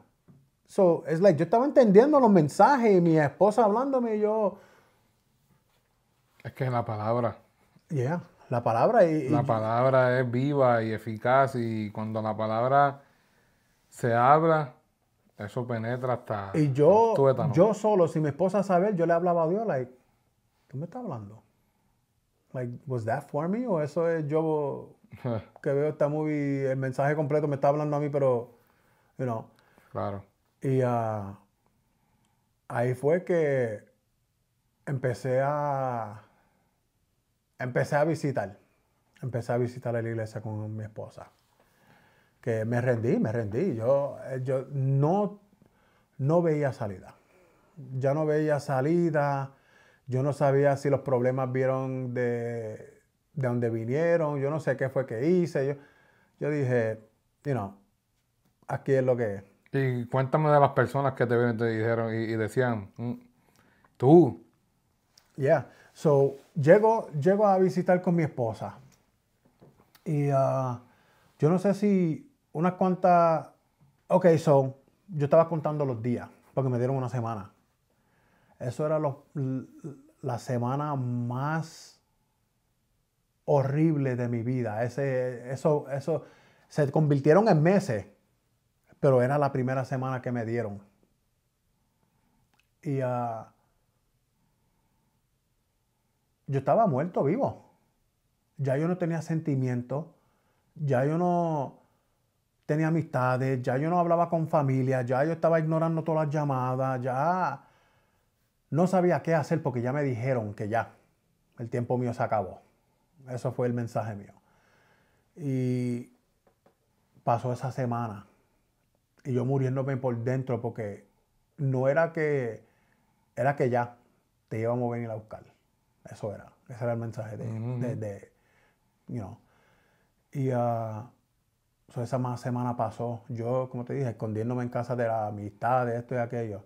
So, es like, yo estaba entendiendo los mensajes y mi esposa hablándome y yo... Es que es la palabra. Yeah, la palabra. Y, la palabra es viva y eficaz y cuando la palabra se habla, eso penetra hasta. Y yo, yo solo, si mi esposa sabe, yo le hablaba a Dios, like, ¿tú me estás hablando? Like, ¿was that for me? O eso es yo [LAUGHS] que veo esta movie, el mensaje completo me está hablando a mí, pero, you Claro. Y ah, ahí fue que empecé a, empecé a visitar. Empecé a visitar la iglesia con mi esposa. Que me rendí, me rendí. Yo, eh, yo no, no veía salida. Ya no veía salida. Yo no sabía si los problemas vieron de, de dónde vinieron. Yo no sé qué fue que hice. Yo, yo dije, you know, aquí es lo que es. Y cuéntame de las personas que te, te dijeron y, decían, mm, tú. Yeah. So, llego, llego a visitar con mi esposa. Y uh, yo no sé si unas cuantas. Ok, so, yo estaba contando los días, porque me dieron una semana. Eso era la semana más horrible de mi vida. Ese, eso, eso se convirtieron en meses pero era la primera semana que me dieron. Y ah, yo estaba muerto vivo. Ya yo no tenía sentimientos, ya yo no tenía amistades, ya yo no hablaba con familia, ya yo estaba ignorando todas las llamadas, ya no sabía qué hacer porque ya me dijeron que ya el tiempo mío se acabó. Eso fue el mensaje mío. Y pasó esa semana y yo muriéndome por dentro porque no era que, era que ya te íbamos a venir a buscar. Eso era, ese era el mensaje de, you know. Y ah, esa semana pasó, yo, como te dije, escondiéndome en casa de la amistad, de esto y aquello.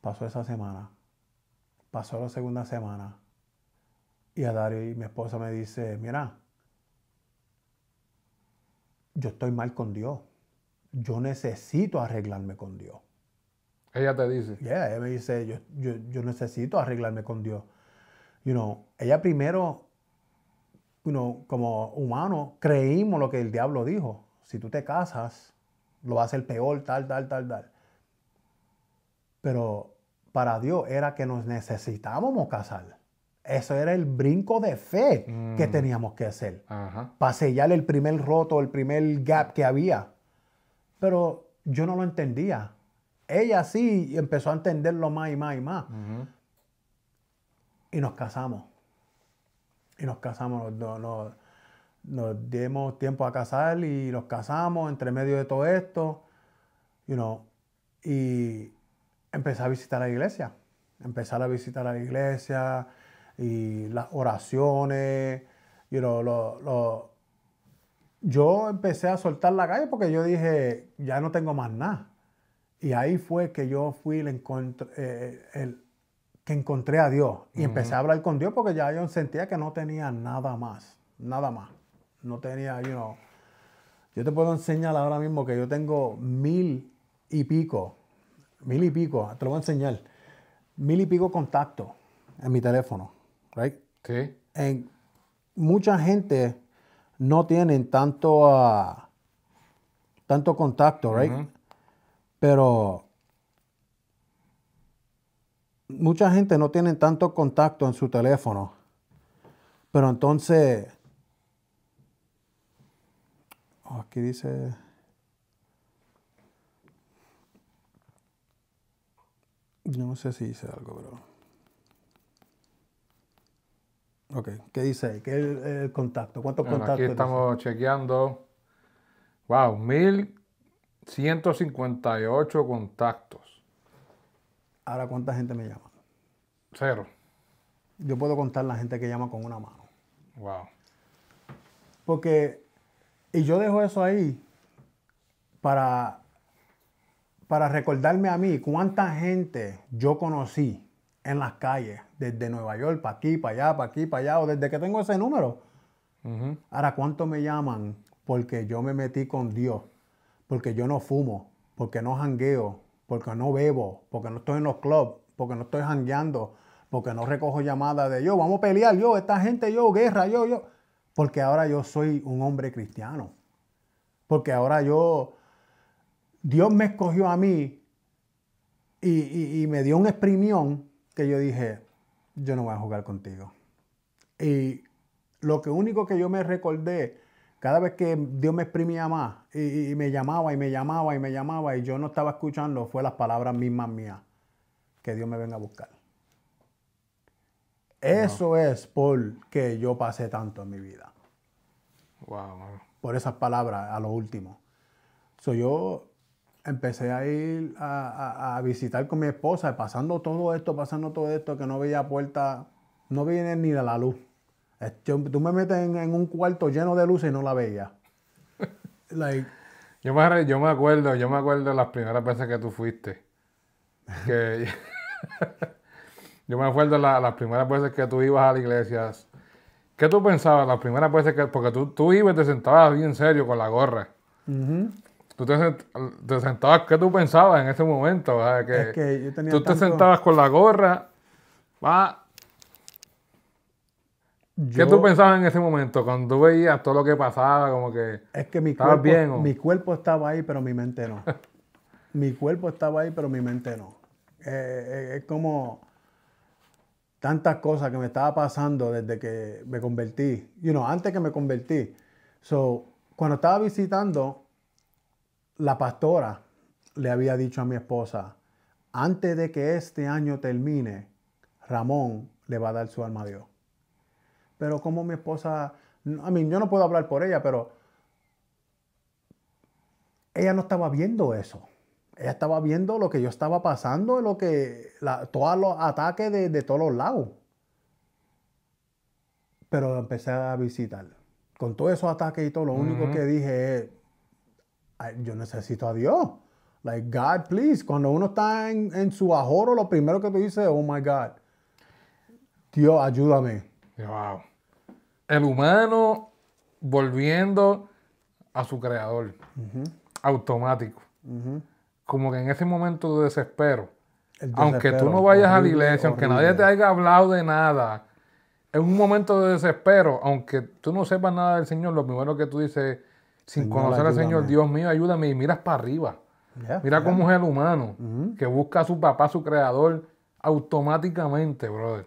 Pasó esa semana, pasó la segunda semana, y a Dari, mi esposa, me dice, mira, yo estoy mal con Dios yo necesito arreglarme con Dios. Ella te dice. Yeah, ella me dice, yo, yo, necesito arreglarme con Dios. You know, ella primero, como humano, creímos lo que el diablo dijo. Si tú te casas, lo va a hacer peor, tal, tal, tal, tal. Pero para Dios era que nos necesitábamos casar. Eso era el brinco de fe que mm. teníamos que hacer. Ajá. Para sellar el primer roto, el primer gap que había. Pero yo no lo entendía. Ella sí empezó a entenderlo más y más y más. Y nos casamos. Y nos casamos, nos, dimos tiempo a casar y nos casamos entre medio de todo esto. You y empecé a visitar la iglesia. Empezar a visitar la iglesia y las oraciones, you know, lo, yo empecé a soltar la calle porque yo dije, ya no tengo más nada. Y ahí fue que yo fui eh, el, que encontré a Dios. Y empecé a hablar con Dios porque ya yo sentía que no tenía nada más. Nada más. No tenía, you know. Yo te puedo enseñar ahora mismo que yo tengo mil y pico. Mil y pico. Te lo voy a enseñar. Mil y pico contactos en mi teléfono. Right? Sí. En mucha gente no tienen tanto, ah, tanto contacto, right? Pero mucha gente no tiene tanto contacto en su teléfono. Pero entonces, oh, aquí dice... No sé si dice algo, pero... Ok, ¿qué dice ahí? ¿Qué es el, contacto? ¿Cuántos contactos? Aquí estamos chequeando. Wow, 1158 contactos. Ahora, ¿cuánta gente me llama? Cero. Yo puedo contar la gente que llama con una mano. Wow. Porque, y yo dejo eso ahí para, para recordarme a mí cuánta gente yo conocí en las calles desde Nueva York, para aquí, para allá, para aquí, para allá, o desde que tengo ese número. Ahora, ¿cuánto me llaman? Porque yo me metí con Dios, porque yo no fumo, porque no jangueo, porque no bebo, porque no estoy en los clubs, porque no estoy jangueando, porque no recojo llamadas de yo, vamos a pelear yo, esta gente yo, guerra yo, yo. Porque ahora yo soy un hombre cristiano. Porque ahora yo, Dios me escogió a mí y, y me dio un exprimión que yo dije, yo no voy a jugar contigo. Y lo que único que yo me recordé, cada vez que Dios me exprimía más y, me llamaba y me llamaba y me llamaba y yo no estaba escuchando, fue las palabras mismas mías, que Dios me venga a buscar. Eso es por que yo pasé tanto en mi vida. Wow, Por esas palabras, a lo último. soy yo empecé a ir a, visitar con mi esposa, pasando todo esto, pasando todo esto, que no veía puerta, no viene ni de la luz. tú me metes en, un cuarto lleno de luz y no la veía. [LAUGHS] yo, me, acuerdo, yo me acuerdo las primeras veces que tú fuiste. [LAUGHS] yo me acuerdo de las primeras veces que tú ibas a la iglesia. ¿Qué tú pensabas las primeras veces que.? Porque tú, tú ibas y te sentabas bien serio con la gorra te, sentabas, ¿qué tú pensabas en ese momento? que, tú te sentabas con la gorra, ¿Qué tú pensabas en ese momento cuando tú veías todo lo que pasaba? Como que. Es que mi, cuerpo, bien, mi cuerpo estaba ahí, pero mi mente no. [LAUGHS] mi cuerpo estaba ahí, pero mi mente no. Eh, eh, es como tantas cosas que me estaba pasando desde que me convertí. You know, antes que me convertí. So, cuando estaba visitando, la pastora le había dicho a mi esposa, antes de que este año termine, Ramón le va a dar su alma a Dios. Pero como mi esposa, a mí yo no puedo hablar por ella, pero ella no estaba viendo eso. Ella estaba viendo lo que yo estaba pasando, lo que, todos los ataques de, todos los lados. Pero empecé a visitar. Con todos esos ataques y todo, lo único que dije es, yo necesito a Dios. Like, God, please. Cuando uno está en, su ahorro, lo primero que tú dices, oh my God, Dios, ayúdame. El humano volviendo a su creador, automático. Como que en ese momento de desespero, aunque tú no vayas a la iglesia, aunque nadie te haya hablado de nada, en un momento de desespero, aunque tú no sepas nada del Señor, lo primero que tú dices sin conocer al Señor, Dios mío, ayúdame y miras para arriba. Mira cómo es el humano que busca a su papá, su creador, automáticamente, brother.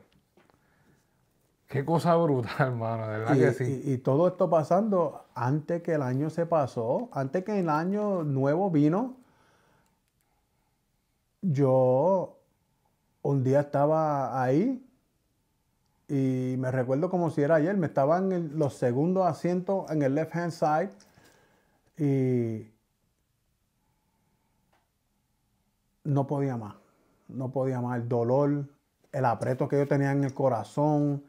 Qué cosa brutal, [LAUGHS] hermano, de y, que sí. todo esto pasando antes que el año se pasó, antes que el año nuevo vino. Yo un día estaba ahí y me recuerdo como si era ayer, me estaban en los segundos asientos en el left hand side y no podía más, no podía más. El dolor, el apreto que yo tenía en el corazón,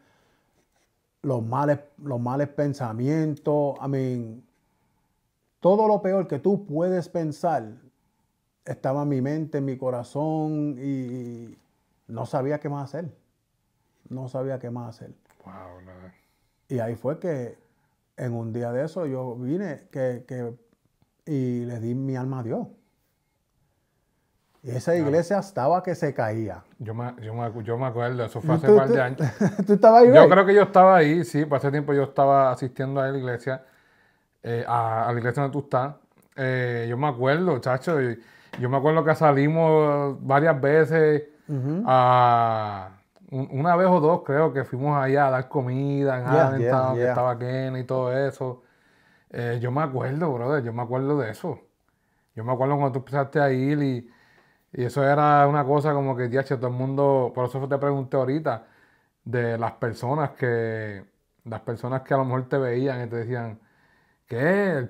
los males, los males pensamientos, I todo lo peor que tú puedes pensar estaba en mi mente, en mi corazón y no sabía qué más hacer. No sabía qué más hacer. Y ahí fue que en un día de eso yo vine que, y le di mi alma a Dios. Y esa iglesia estaba que se caía. Yo me, acuerdo, eso fue hace par de años. [LAUGHS] ¿Tú estabas ahí? Yo creo que yo estaba ahí, sí, por ese tiempo yo estaba asistiendo a la iglesia, eh, a, la iglesia donde tú estás. Eh, yo me acuerdo, chacho, yo, me acuerdo que salimos varias veces a una vez o dos creo que fuimos allá a dar comida en que estaba Kenny y todo eso. Eh, yo me acuerdo, brother, yo me acuerdo de eso. Yo me acuerdo cuando tú empezaste a ir y, eso era una cosa como que, ya todo el mundo, por eso te pregunté ahorita, de las personas que, las personas que a lo mejor te veían y te decían, ¿qué? El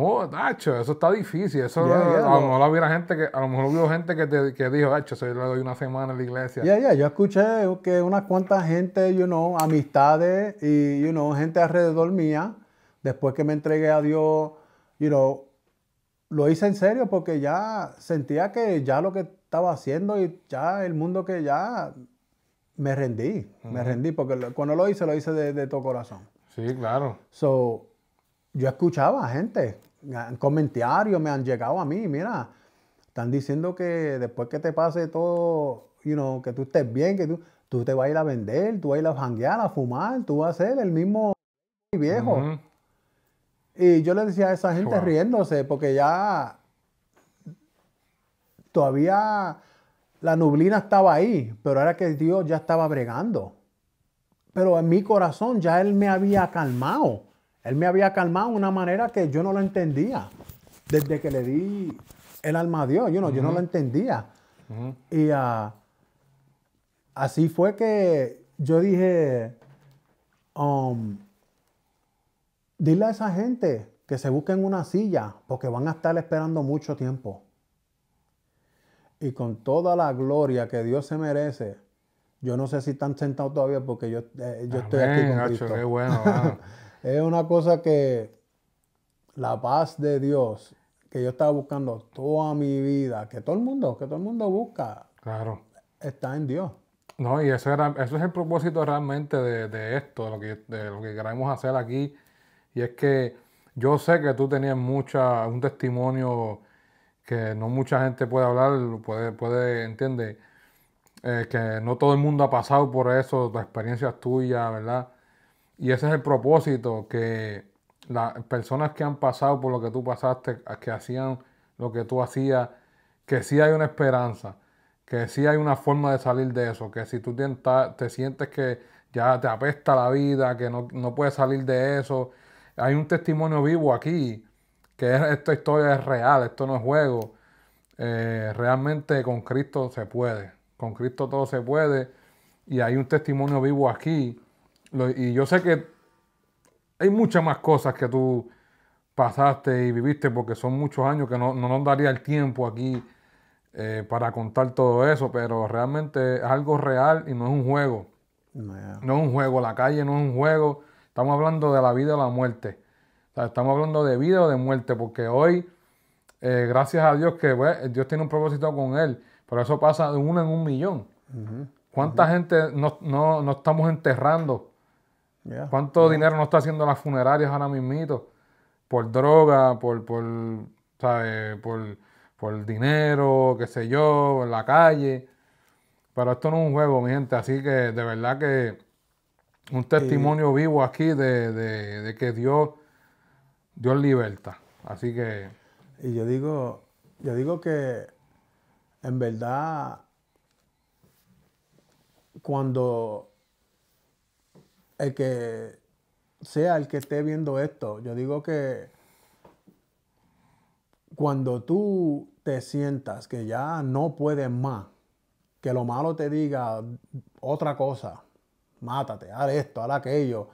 Oh, Dacho, eso está difícil. a lo, mejor gente que, hubo gente que, dijo, Dacho, yo le doy una semana en la iglesia. Ya, ya, yo escuché que unas cuantas gente, you know, amistades y, you know, gente alrededor mía, después que me entregué a Dios, you know, lo hice en serio porque ya sentía que ya lo que estaba haciendo y ya el mundo que ya me rendí, me rendí, porque cuando lo hice, lo hice de, de todo corazón. Sí, claro. So, yo escuchaba a gente comentarios me han llegado a mí, mira, están diciendo que después que te pase todo, you que tú estés bien, que tú, tú te vas a ir a vender, tú vas a ir a janguear, a fumar, tú vas a ser el mismo viejo. Y yo le decía a esa gente riéndose, porque ya todavía la nublina estaba ahí, pero era que Dios ya estaba bregando. Pero en mi corazón ya Él me había calmado. Él me había calmado de una manera que yo no lo entendía. Desde que le di el alma a Dios, yo no lo entendía. Y ah, así fue que yo dije, um, dile a esa gente que se busquen una silla porque van a estar esperando mucho tiempo. Y con toda la gloria que Dios se merece, yo no sé si están sentados todavía porque yo, eh, yo estoy aquí con Cristo. bueno, [LAUGHS] es una cosa que la paz de Dios que yo estaba buscando toda mi vida, que todo el mundo, que todo el mundo busca, claro. está en Dios. No, y ese, era, es el propósito realmente de, esto, de lo, que, lo que queremos hacer aquí. Y es que yo sé que tú tenías mucha, un testimonio que no mucha gente puede hablar, puede, puede entiende, eh, que no todo el mundo ha pasado por eso, experiencia experiencia tuya, ¿verdad? Y ese es el propósito, que las personas que han pasado por lo que tú pasaste, que hacían lo que tú hacías, que sí hay una esperanza, que sí hay una forma de salir de eso, que si tú te, sientes que ya te apesta la vida, que no, puedes salir de eso, hay un testimonio vivo aquí, que esta historia es real, esto no es juego. Eh, realmente con Cristo se puede, con Cristo todo se puede y hay un testimonio vivo aquí y yo sé que hay muchas más cosas que tú pasaste y viviste porque son muchos años que no, nos daría el tiempo aquí eh, para contar todo eso, pero realmente es algo real y no es un juego. No es un juego, la calle no es un juego. Estamos hablando de la vida o la muerte. estamos hablando de vida o de muerte porque hoy, eh, gracias a Dios que pues, Dios tiene un propósito con él, pero eso pasa de uno en un millón. ¿Cuánta gente nos no estamos enterrando? ¿Cuánto dinero no está haciendo las funerarias ahora mismito? Por droga, por, por, ¿sabes? por, dinero, qué sé yo, en la calle. Pero esto no es un juego, mi gente. Así que de verdad que un testimonio vivo aquí de, que Dios, Dios libertad. Así que. Y yo digo, yo digo que en verdad, cuando el que sea el que esté viendo esto, yo digo que cuando tú te sientas que ya no puedes más, que lo malo te diga otra cosa, mátate, haz esto, haz aquello,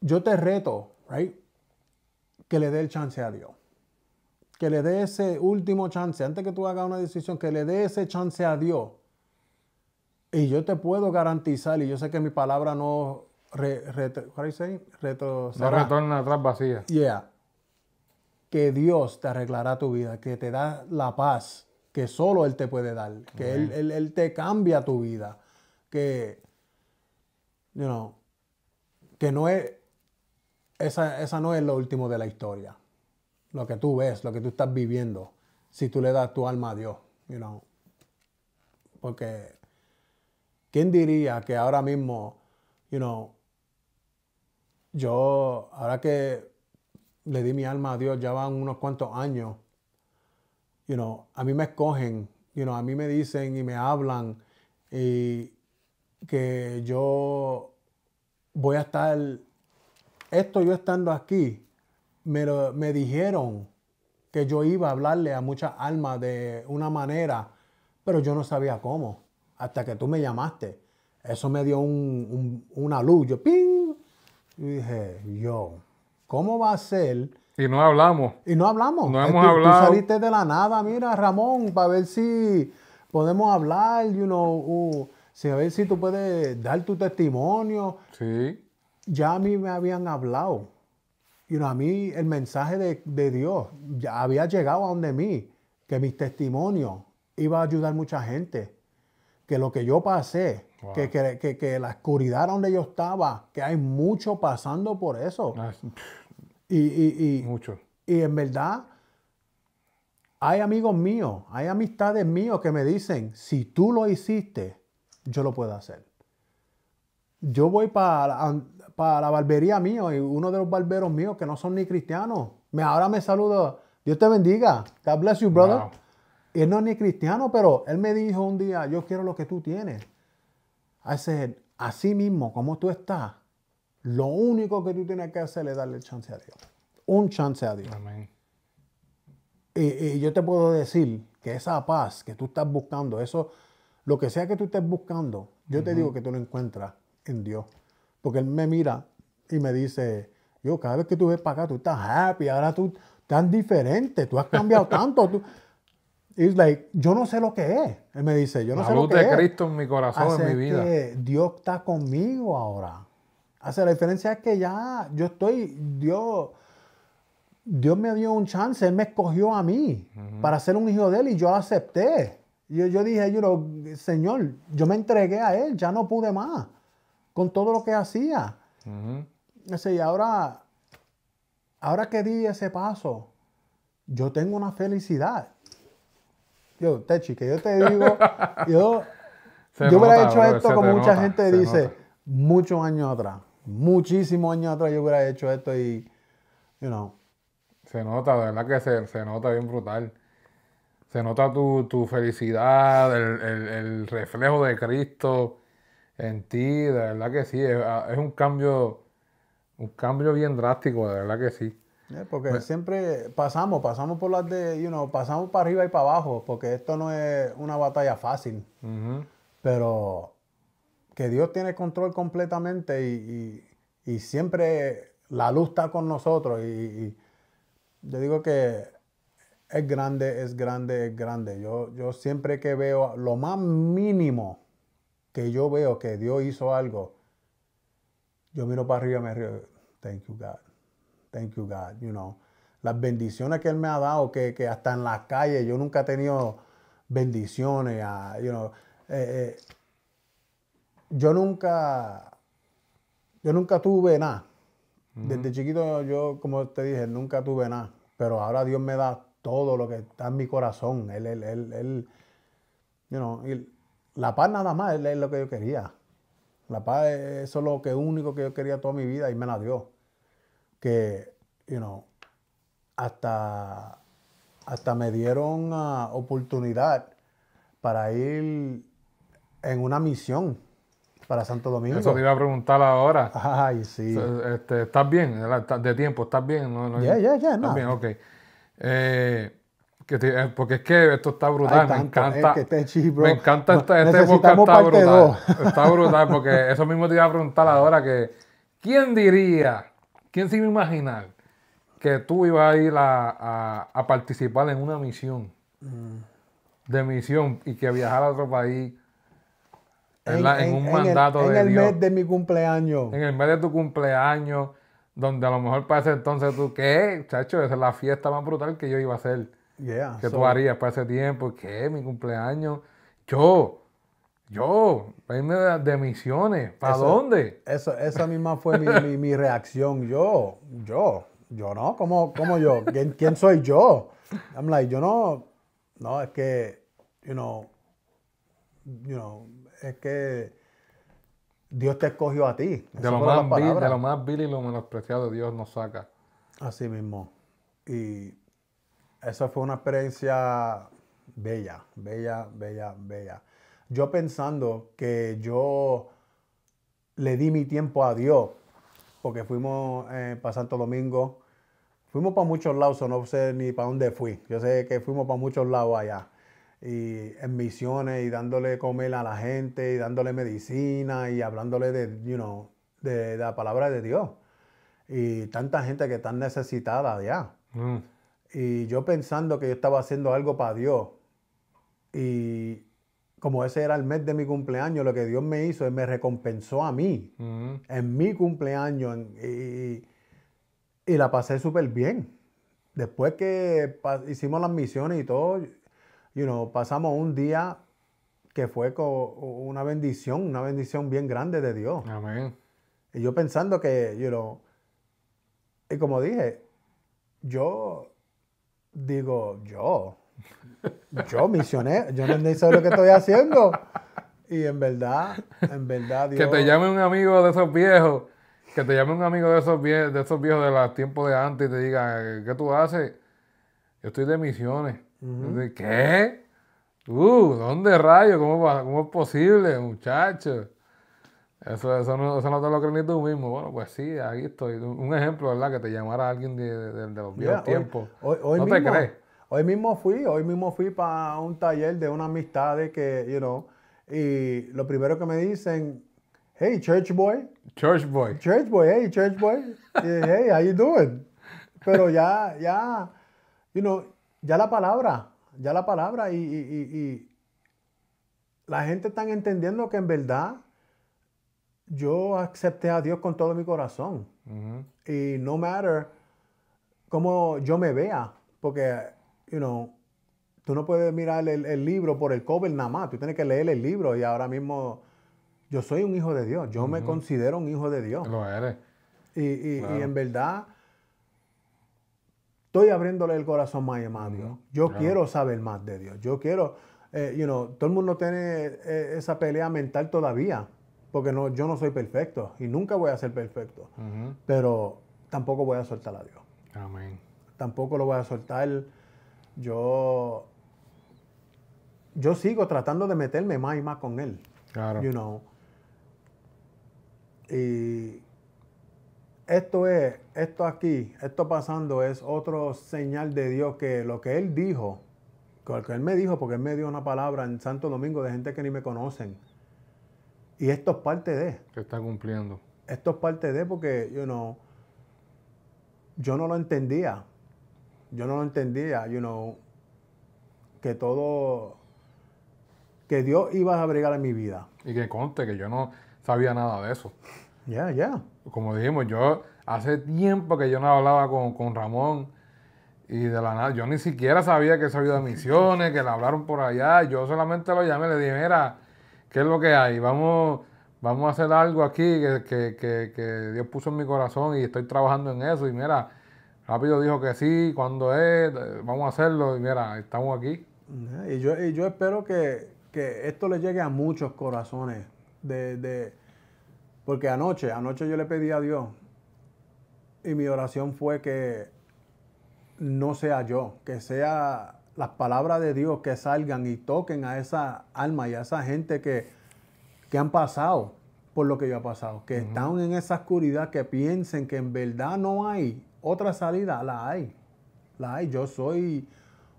yo te reto, right? Que le dé el chance a Dios. Que le dé ese último chance, antes que tú hagas una decisión, que le dé ese chance a Dios y yo te puedo garantizar, y yo sé que mi palabra no retorna atrás vacía. Yeah. Que Dios te arreglará tu vida, que te da la paz que solo Él te puede dar, que él, él, te cambia tu vida, que, you know, que no es, esa, esa no es lo último de la historia, lo que tú ves, lo que tú estás viviendo, si tú le das tu alma a Dios, you know, porque ¿Quién diría que ahora mismo, you yo, ahora que le di mi alma a Dios, ya van unos cuantos años, you a mí me escogen, you a mí me dicen y me hablan y que yo voy a estar, esto yo estando aquí, me, me dijeron que yo iba a hablarle a muchas almas de una manera, pero yo no sabía cómo hasta que tú me llamaste. Eso me dio un, un, una luz. Yo, Y dije, yo, ¿cómo va a ser? Y no hablamos. Y no hablamos. No eh, hemos hablado. Tú saliste de la nada, mira, Ramón, para ver si podemos hablar, you know, si a ver si tú puedes dar tu testimonio. Sí. Ya a mí me habían hablado. y a mí el mensaje de, Dios ya había llegado a donde mí, que mis testimonios iba a ayudar a mucha gente que lo que yo pasé, que, que, la oscuridad donde yo estaba, que hay mucho pasando por eso. Ah, y, y, y, mucho. Y en verdad, hay amigos míos, hay amistades míos que me dicen, si tú lo hiciste, yo lo puedo hacer. Yo voy para, para la barbería mío y uno de los barberos míos que no son ni cristianos, me, ahora me saluda, Dios te bendiga, God bless you, brother él no es ni cristiano, pero él me dijo un día, yo quiero lo que tú tienes. así mismo, como tú estás, lo único que tú tienes que hacer es darle chance a Dios. Un chance a Dios. Amén. Y, yo te puedo decir que esa paz que tú estás buscando, eso, lo que sea que tú estés buscando, yo te digo que tú lo encuentras en Dios. Porque Él me mira y me dice, yo cada vez que tú ves para acá, tú estás happy, ahora tú estás diferente, tú has cambiado tanto. Tú, es like, yo no sé lo que es. Él me dice, yo no sé lo que es. La de Cristo en mi corazón, en mi vida. Que Dios está conmigo ahora. Hace la diferencia es que ya yo estoy, Dios, Dios me dio un chance, Él me escogió a mí para ser un hijo de Él y yo acepté. Yo, yo dije, yo Señor, yo me entregué a Él, ya no pude más con todo lo que hacía. y ahora, ahora que di ese paso, yo tengo una felicidad yo, yo te digo, [LAUGHS] yo, hubiera hecho esto como mucha gente dice, muchos años atrás, muchísimos años atrás yo hubiera hecho esto y, you know. Se nota, de verdad que se, nota bien brutal. Se nota tu, felicidad, el, reflejo de Cristo en ti, de verdad que sí, es un cambio, un cambio bien drástico, de verdad que sí. Eh, porque pues- siempre pasamos, pasamos por las de, you know, pasamos para arriba y para abajo, porque esto no es una batalla fácil. Pero que Dios tiene control completamente y, siempre la luz está con nosotros. Y, yo digo que es grande, es grande, es grande. Yo, yo siempre que veo lo más mínimo que yo veo que Dios hizo algo, yo miro para arriba y me río. Thank you, God. Thank you, God. You know, las bendiciones que Él me ha dado, que, hasta en las calles yo nunca he tenido bendiciones. Ah, eh, eh, yo nunca, yo nunca tuve nada. Desde chiquito yo, como te dije, nunca tuve nada. Pero ahora Dios me da todo lo que está en mi corazón. Él, él, él, you know, la paz nada más es lo que yo quería. La paz, eso es lo que único que yo quería toda mi vida y me la dio que, you know, hasta, hasta me dieron ah, oportunidad para ir en una misión para Santo Domingo. Eso te iba a preguntar ahora. Ay, sí. Este, ¿Estás bien? De tiempo, ¿estás bien? No, ya, yeah, yeah, bien? Ok. Eh, eh, porque es que esto está brutal, me encanta. Eh, me encanta este, este podcast, está brutal. Está brutal, porque eso mismo te iba a preguntar ahora, que ¿quién diría ¿Quién se iba a imaginar que tú ibas a ir a, participar en una misión de misión y que viajar a otro país en, un mandato de En el mes de mi cumpleaños. En el mes de tu cumpleaños, donde a lo mejor para ese entonces tú, ¿qué? Chacho, esa es la fiesta más brutal que yo iba a hacer. que tú harías para ese tiempo. ¿Qué? Mi cumpleaños. Yo yo, vende de, misiones, ¿para dónde? Eso, esa misma fue mi, reacción. Yo, yo, yo no, ¿cómo, cómo yo? ¿Quién, soy yo? I'm like, yo no, no, es que, you know, you know, es que Dios te escogió a ti. De lo, más vil, de lo, más vil, y lo menospreciado Dios nos saca. Así mismo. Y esa fue una experiencia bella, bella, bella, bella yo pensando que yo le di mi tiempo a Dios, porque fuimos eh, para Santo Domingo, fuimos para muchos lados, no sé ni para dónde fui, yo sé que fuimos para muchos lados allá, y en misiones y dándole comer a la gente y dándole medicina y hablándole de, de, la palabra de Dios. Y tanta gente que está necesitada allá. Mm. Y yo pensando que yo estaba haciendo algo para Dios. Y como ese era el mes de mi cumpleaños, lo que Dios me hizo, es me recompensó a mí mm. en mi cumpleaños y, la pasé súper bien. Después que hicimos las misiones y todo, pasamos un día que fue una bendición, una bendición bien grande de Dios. Amén. Y yo pensando que, you y como dije, yo digo, yo, [LAUGHS] Yo misioné, yo no ni sé lo que estoy haciendo. Y en verdad, en verdad, Dios... Que te llame un amigo de esos viejos, que te llame un amigo de esos viejos de los tiempos de antes y te diga, ¿qué tú haces? Yo estoy de misiones. ¿Qué? Uh, ¿dónde rayos? ¿Cómo, ¿Cómo es posible, muchacho? Eso, eso, no, eso no te lo crees ni tú mismo. Bueno, pues sí, ahí estoy. Un ejemplo, ¿verdad? Que te llamara alguien de, los viejos tiempos. Hoy, ¿No te crees? Hoy mismo fui, hoy mismo fui para un taller de una amistad de que, you know, y lo primero que me dicen, hey, church boy. Church boy. Church boy, hey, church boy. hey, how you doing? Pero ya, ya, you know, ya la palabra, ya la palabra y, la gente está entendiendo que en verdad yo acepté a Dios con todo mi corazón. Y no matter cómo yo me vea, porque you know, tú no puedes mirar el, libro por el cover nada más, tú tienes que leer el libro y ahora mismo yo soy un hijo de Dios, yo me considero un hijo de Dios. Lo eres. Y, y, en verdad estoy abriéndole el corazón más y a Dios. Yo quiero saber más de Dios, yo quiero, eh, you know, todo el mundo tiene eh, esa pelea mental todavía, porque no, yo no soy perfecto y nunca voy a ser perfecto, pero tampoco voy a soltar a Dios. Amén. Tampoco lo voy a soltar yo, yo sigo tratando de meterme más y más con él. Claro. Y esto es, esto aquí, esto pasando es otro señal de Dios que lo que él dijo, lo que él me dijo, porque él me dio una palabra en Santo Domingo de gente que ni me conocen. Y esto es parte de. Se está cumpliendo. Esto es parte de porque, you know, yo no lo entendía yo no lo entendía, you know, que todo, que Dios iba a abrigar en mi vida. Y que conste que yo no sabía nada de eso. Ya, ya. Como dijimos, yo hace tiempo que yo no hablaba con, Ramón y de la nada, yo ni siquiera sabía que eso había misiones, que le hablaron por allá, yo solamente lo llamé, le dije, mira, ¿qué es lo que hay? Vamos, vamos a hacer algo aquí que Dios puso en mi corazón y estoy trabajando en eso y mira, rápido dijo que sí, cuando es, vamos a hacerlo y mira, estamos aquí. Y yo, yo espero que, esto le llegue a muchos corazones. De, porque anoche, anoche yo le pedí a Dios y mi oración fue que no sea yo, que sea las palabras de Dios que salgan y toquen a esa alma y a esa gente que, han pasado por lo que yo he pasado, que están en esa oscuridad, que piensen que en verdad no hay otra salida la hay. La hay. Yo soy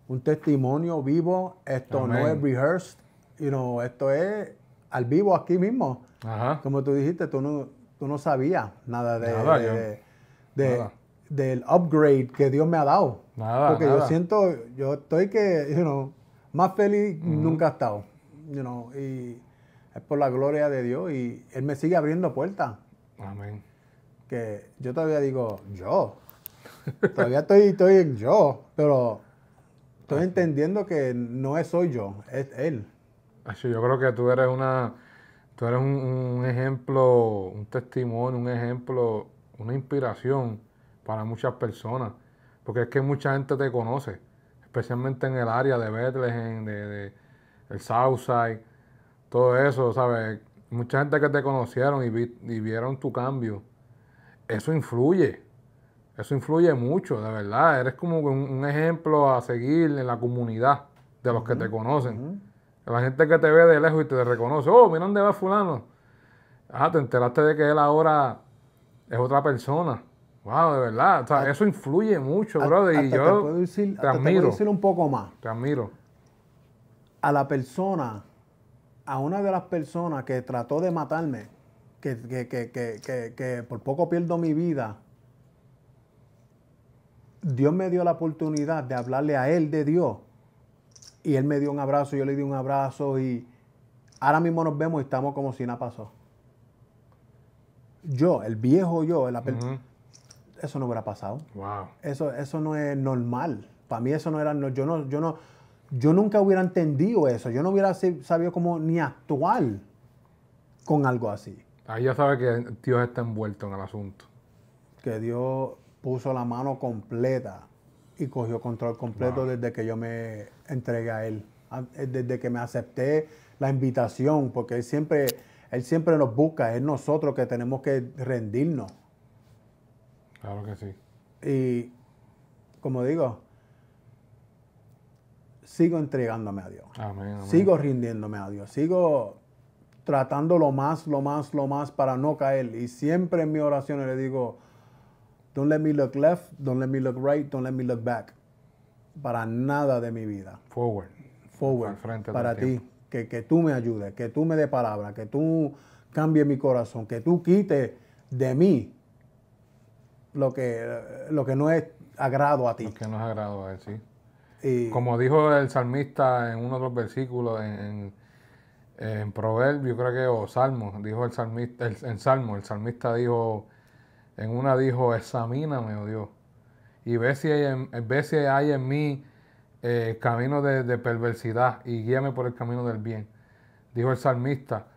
un testimonio vivo. Esto no es rehearsed. You esto es al vivo aquí mismo. Como tú dijiste, tú no, tú no sabías nada de, del upgrade que Dios me ha dado. Nada, Porque yo siento, yo estoy que, you know, más feliz nunca he estado. y es por la gloria de Dios y Él me sigue abriendo puertas. Amén. Que yo todavía digo, yo, Todavía estoy, estoy en yo, pero estoy ah, entendiendo que no es soy yo, es él. Ah, yo creo que tú eres una, tú eres un, ejemplo, un testimonio, un ejemplo, una inspiración para muchas personas, porque es que mucha gente te conoce, especialmente en el área de Bethlehem, de, de el Southside, todo eso, ¿sabes? Mucha gente que te conocieron y vieron tu cambio, eso influye eso influye mucho, de verdad. Eres como un, ejemplo a seguir en la comunidad de los que te conocen. La gente que te ve de lejos y te reconoce, oh, mira dónde va fulano. Ah, te enteraste de que él ahora es otra persona. Wow, de verdad. O sea, eso influye mucho, brother. y yo te, puedo decir, admiro. Te un poco más. Te admiro. A la persona, a una de las personas que trató de matarme, que, que por poco pierdo mi vida, Dios me dio la oportunidad de hablarle a él de Dios. Y él me dio un abrazo, yo le di un abrazo y ahora mismo nos vemos y estamos como si nada pasó. Yo, el viejo yo, el eso no hubiera pasado. Wow. Eso, eso no es normal. Para mí eso no era, yo no, yo no, yo nunca hubiera entendido eso. Yo no hubiera sabido cómo ni actuar con algo así. Ahí ya sabe que Dios está envuelto en el asunto. Que Dios puso la mano completa y cogió control completo desde que yo me entregué a él, ah, eh, desde que me acepté la invitación, porque él siempre, él siempre nos busca, es nosotros que tenemos que rendirnos. Claro que sí. Y como digo, sigo entregándome a Dios. Sigo rindiéndome a Dios. Sigo tratando lo más, lo más, lo más para no caer. Y siempre en mi oración le digo, Don't let me look left, don't let me look right, don't let me look back. Para nada de mi vida. Forward. Forward. Para, ti. Que, que, tú me ayudes, que tú me dé palabra, que tú cambie mi corazón, que tú quites de mí lo que, lo que no es agrado a ti. Lo que no es agrado a él, sí. Como dijo el salmista en uno de los versículos, en, en, Proverbio, creo que, o Salmo, dijo el salmista, en Salmo, el salmista dijo, en una dijo, examíname, oh Dios, y ve si hay en, hay en mí eh, camino de, perversidad y guíame por el camino del bien. Dijo el salmista,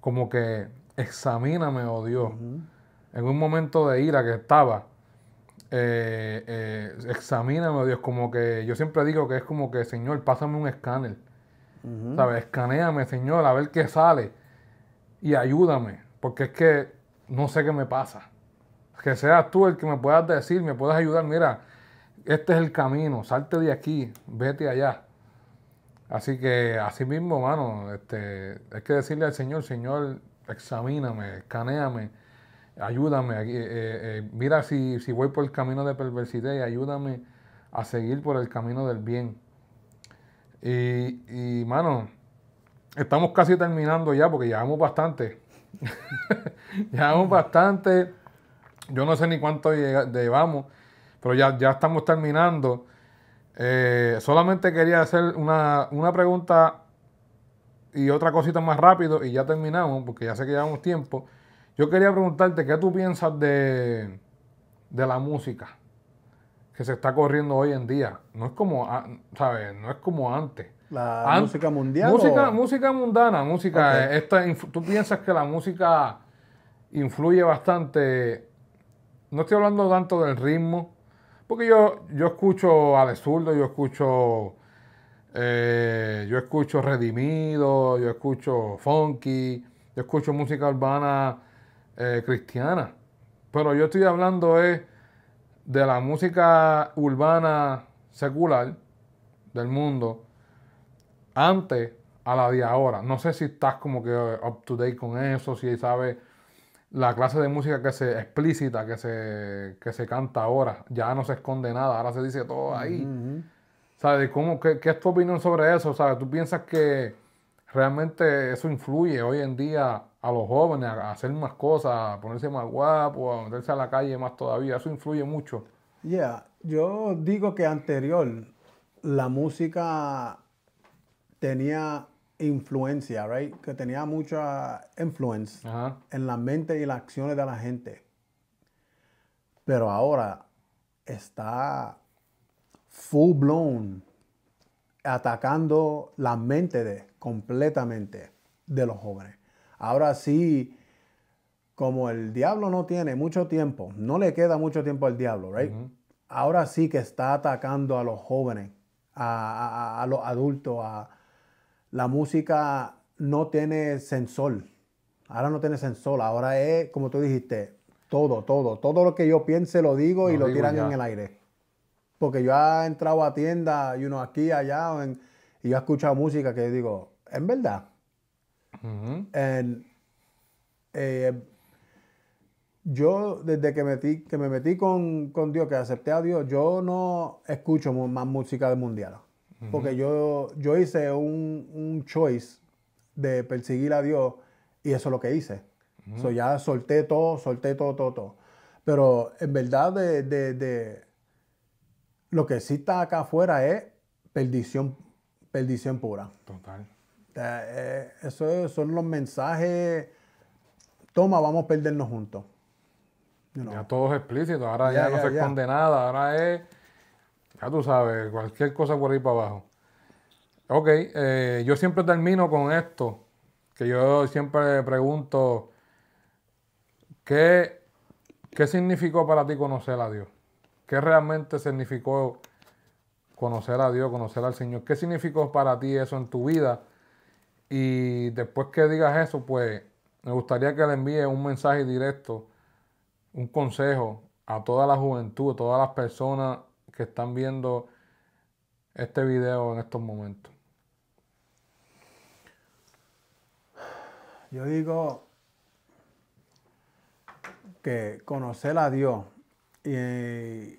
como que examíname, oh Dios. En un momento de ira que estaba, eh, eh, examíname, oh Dios, como que yo siempre digo que es como que, Señor, pásame un escáner. ¿Sabes? Escaneame, Señor, a ver qué sale. Y ayúdame, porque es que no sé qué me pasa que seas tú el que me puedas decir, me puedas ayudar, mira, este es el camino, salte de aquí, vete allá. Así que así mismo, mano, este, hay que decirle al Señor, Señor, examíname, escaneame, ayúdame, eh, eh, eh, mira si, voy por el camino de perversidad y ayúdame a seguir por el camino del bien. Y, y mano, estamos casi terminando ya porque llevamos bastante. [LAUGHS] llevamos bastante. Yo no sé ni cuánto llevamos, pero ya, ya estamos terminando. Eh, solamente quería hacer una, pregunta y otra cosita más rápido y ya terminamos, porque ya sé que llevamos tiempo. Yo quería preguntarte qué tú piensas de, la música que se está corriendo hoy en día. No es como, ¿sabes? No es como antes. La música mundial. Música, música mundana, música. tú piensas que la música influye bastante no estoy hablando tanto del ritmo, porque yo, yo escucho a yo escucho. Eh, yo escucho Redimido, yo escucho Funky, yo escucho música urbana eh, cristiana. Pero yo estoy hablando de la música urbana secular del mundo antes a la de ahora. No sé si estás como que up to date con eso, si sabes la clase de música que se explícita, que se, se canta ahora, ya no se esconde nada, ahora se dice todo ahí. ¿Cómo, qué, es tu opinión sobre eso? ¿Tú piensas que realmente eso influye hoy en día a los jóvenes a, hacer más cosas, a ponerse más guapo, a meterse a la calle más todavía? ¿Eso influye mucho? Ya, yo digo que anterior la música tenía influencia, right? Que tenía mucha influence en la mente y las acciones de la gente. Pero ahora está full blown atacando la mente completamente de los jóvenes. Ahora sí, como el diablo no tiene mucho tiempo, no le queda mucho tiempo al diablo, right? Ahora sí que está atacando a los jóvenes, a, a los adultos, a, la música no tiene sensor. Ahora no tiene sensor, ahora es, como tú dijiste, todo, todo. Todo lo que yo piense lo digo y lo tiran en el aire. Porque yo he entrado a tienda, y uno aquí, allá, y yo he escuchado música que digo, en verdad. Eh, yo, desde que, metí, que me metí con, con Dios, que acepté a Dios, yo no escucho más música de mundial. Porque yo, yo hice un, un, choice de perseguir a Dios y eso es lo que hice. ya solté todo, solté todo, todo, todo. Pero en verdad de, lo que sí está acá afuera es perdición, perdición pura. Total. Eh, eh, eso son los mensajes. Toma, vamos a perdernos juntos. Ya todo es explícito, ahora ya no se esconde nada, ahora es ya tú sabes, cualquier cosa por ahí para abajo. Ok, eh, yo siempre termino con esto, que yo siempre pregunto, ¿qué, ¿qué significó para ti conocer a Dios? ¿Qué realmente significó conocer a Dios, conocer al Señor? ¿Qué significó para ti eso en tu vida? Y después que digas eso, pues me gustaría que le envíes un mensaje directo, un consejo a toda la juventud, a todas las personas que están viendo este video en estos momentos? Yo digo que conocer a Dios y,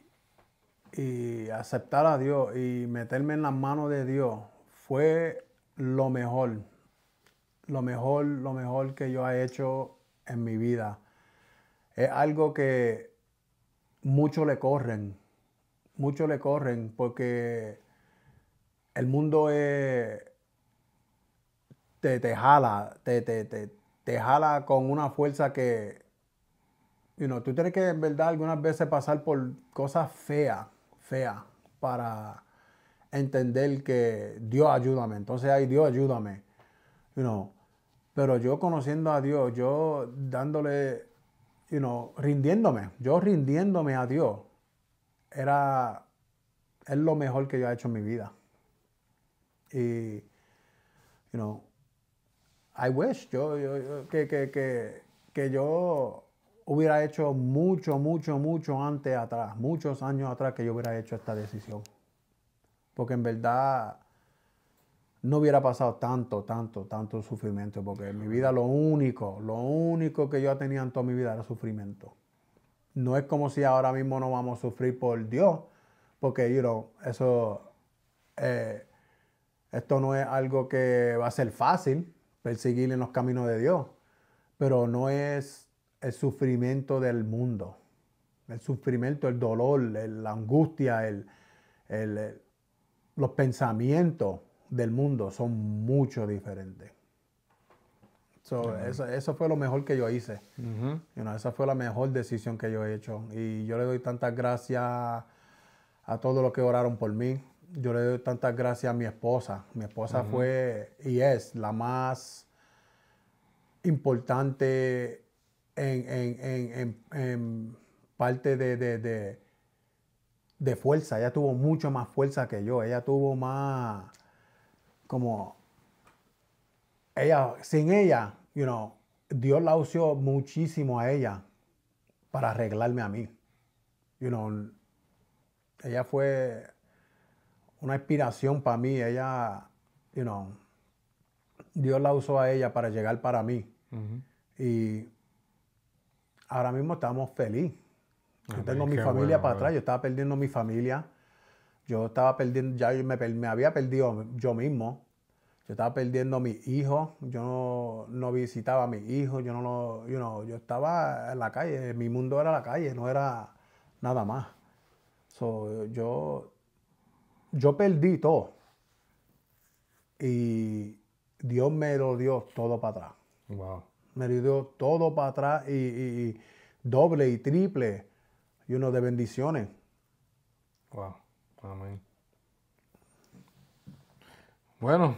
aceptar a Dios y meterme en las manos de Dios fue lo mejor, lo mejor, lo mejor que yo he hecho en mi vida. Es algo que muchos le corren, muchos le corren porque el mundo te, te, jala, te, jala con una fuerza que, tú tienes que en verdad algunas veces pasar por cosas feas, feas, para entender que Dios ayúdame. Entonces ay Dios ayúdame, Pero yo conociendo a Dios, yo dándole, you rindiéndome, yo rindiéndome a Dios era, es lo mejor que yo he hecho en mi vida. Y, you know, I wish yo, yo, yo que, que yo hubiera hecho mucho, mucho, mucho antes atrás, muchos años atrás que yo hubiera hecho esta decisión. Porque en verdad no hubiera pasado tanto, tanto, tanto sufrimiento, porque en mi vida lo único, lo único que yo tenía en toda mi vida era sufrimiento no es como si ahora mismo no vamos a sufrir por Dios, porque, you eso, eh, esto no es algo que va a ser fácil, perseguir en los caminos de Dios, pero no es el sufrimiento del mundo, el sufrimiento, el dolor, la angustia, los pensamientos del mundo son mucho diferentes eso, eso, fue lo mejor que yo hice. esa fue la mejor decisión que yo he hecho. Y yo le doy tantas gracias a todos los que oraron por mí. Yo le doy tantas gracias a mi esposa. Mi esposa fue y es la más importante en, en, en, en parte de, de, de, de fuerza. Ella tuvo mucho más fuerza que yo. Ella tuvo más como ella, sin ella, you know, Dios la usó muchísimo a ella para arreglarme a mí. ella fue una inspiración para mí. Ella, you know, Dios la usó a ella para llegar para mí. Y ahora mismo estamos felices. Yo ah, tengo pues, mi familia para pues. atrás. Yo estaba perdiendo mi familia. Yo estaba perdiendo, ya me, me había perdido yo mismo yo estaba perdiendo a mi hijo yo no, visitaba a mi hijo yo no lo, yo estaba en la calle, mi mundo era la calle, no era nada más. yo, yo perdí todo. Y Dios me lo dio todo para atrás. Me lo dio todo para atrás y, doble y triple, y uno de bendiciones. Wow. Bueno,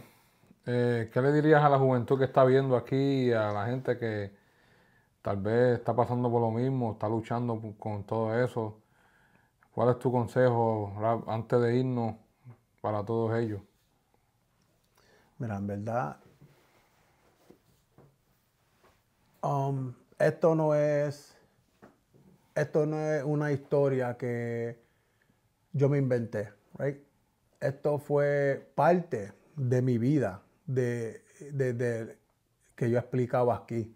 eh, ¿qué le dirías a la juventud que está viendo aquí, a la gente que tal vez está pasando por lo mismo, está luchando con todo eso? ¿Cuál es tu consejo antes de irnos para todos ellos? Mira, en verdad, um, esto no es, esto no es una historia que yo me inventé, Esto fue parte de mi vida de, de, que yo he explicado aquí.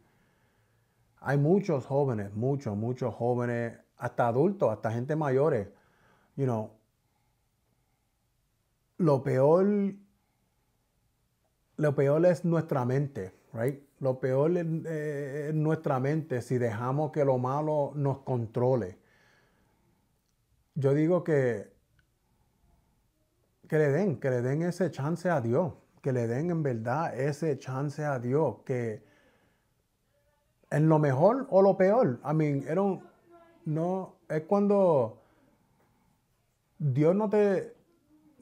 Hay muchos jóvenes, muchos, muchos jóvenes, hasta adultos, hasta gente mayores. You know, lo peor, lo peor es nuestra mente, right? Lo peor es, eh, nuestra mente si dejamos que lo malo nos controle. Yo digo que que le den, que le den ese chance a Dios que le den en verdad ese chance a Dios, que en lo mejor o lo peor, I mean, era no, es cuando Dios no te,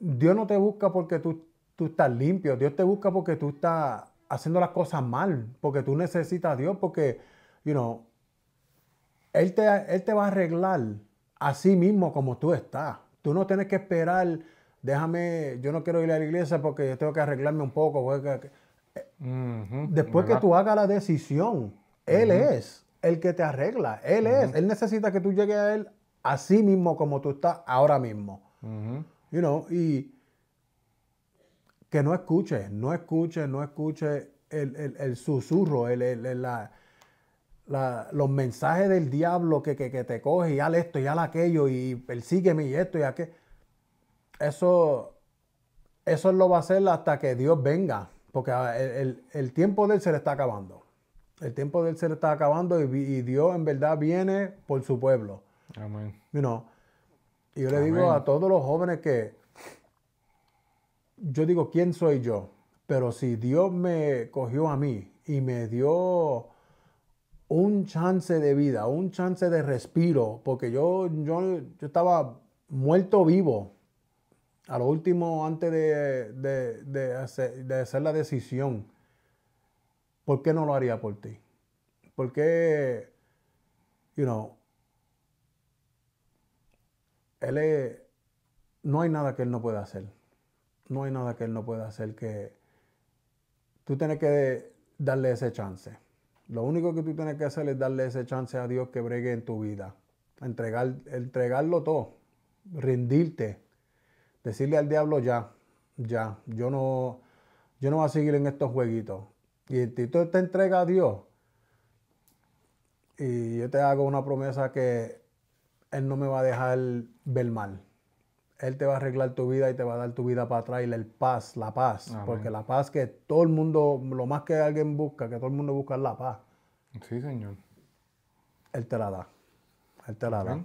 Dios no te busca porque tú, estás limpio, Dios te busca porque tú estás haciendo las cosas mal, porque tú necesitas a Dios, porque, you know, él te, él te va a arreglar a sí mismo como tú estás. Tú no tienes que esperar déjame, yo no quiero ir a la iglesia porque yo tengo que arreglarme un poco. Después que tú hagas la decisión, Él es el que te arregla, Él es, Él necesita que tú llegues a Él así mismo como tú estás ahora mismo. You know, y que no escuche, no escuche, no escuche el, susurro, la, los mensajes del diablo que, te coge y al esto y al aquello y persígueme y esto y aquello eso, eso lo va a hacer hasta que Dios venga, porque ah, el, tiempo de él se le está acabando. El tiempo de él se le está acabando y, Dios en verdad viene por su pueblo. Amén. y yo le digo a todos los jóvenes que yo digo, ¿quién soy yo? Pero si Dios me cogió a mí y me dio un chance de vida, un chance de respiro, porque yo, yo estaba muerto vivo, a lo último antes de, hacer, la decisión, ¿por qué no lo haría por ti? ¿Por qué, you know, él no hay nada que él no pueda hacer? No hay nada que él no pueda hacer que tú tienes que darle ese chance. Lo único que tú tienes que hacer es darle ese chance a Dios que bregue en tu vida, entregar, entregarlo todo, rendirte decirle al diablo ya, ya, yo no, yo no voy a seguir en estos jueguitos. Y tú te entrega a Dios. Y yo te hago una promesa que Él no me va a dejar ver mal. Él te va a arreglar tu vida y te va a dar tu vida para atrás y el paz, la paz. Porque la paz que todo el mundo, lo más que alguien busca, que todo el mundo busca es la paz. Sí, Señor. Él te la da. Él te la da.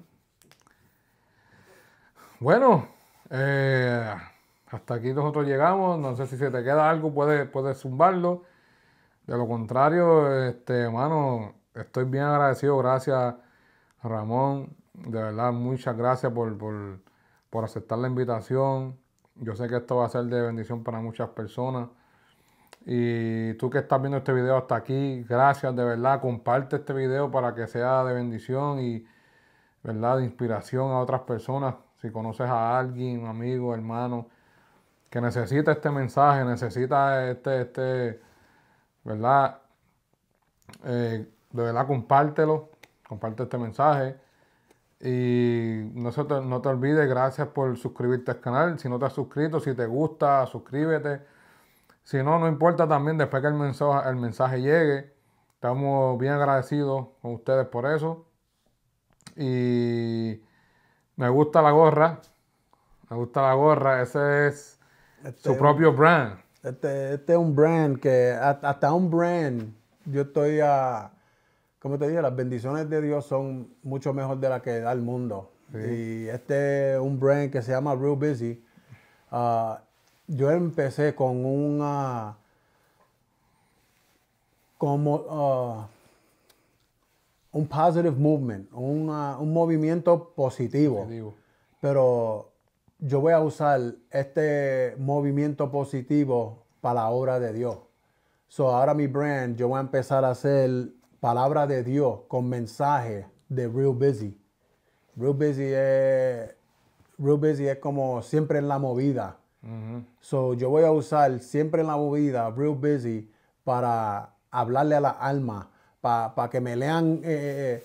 Bueno, eh, hasta aquí nosotros llegamos. No sé si se te queda algo, puedes, puedes zumbarlo. De lo contrario, este, hermano, estoy bien agradecido. Gracias, Ramón. De verdad, muchas gracias por, aceptar la invitación. Yo sé que esto va a ser de bendición para muchas personas. Y tú que estás viendo este video hasta aquí, gracias de verdad. Comparte este video para que sea de bendición y verdad de inspiración a otras personas si conoces a alguien, amigo, hermano, que necesita este mensaje, necesita este, este, ¿verdad? Eh, de verdad, compártelo, comparte este mensaje. Y no, te, no te olvides, gracias por suscribirte al canal. Si no te has suscrito, si te gusta, suscríbete. Si no, no importa también, después que el mensaje, el mensaje llegue. Estamos bien agradecidos con ustedes por eso. Y me gusta la gorra. Me gusta la gorra. Ese es su este, propio brand. Este, este, es un brand que hasta un brand yo estoy a... Como te dije, las bendiciones de Dios son mucho mejor de las que da el mundo. Y este es un brand que se llama Real Busy. Ah, yo empecé con una... Como... Ah, un positive movement, un movimiento positivo. Pero yo voy a usar este movimiento positivo para la obra de Dios. So ahora mi brand, yo voy a empezar a hacer palabra de Dios con mensaje de Real Busy. Real Busy es, Real Busy es como siempre en la movida. So yo voy a usar siempre en la movida Real Busy para hablarle a la alma para que me lean eh, eh,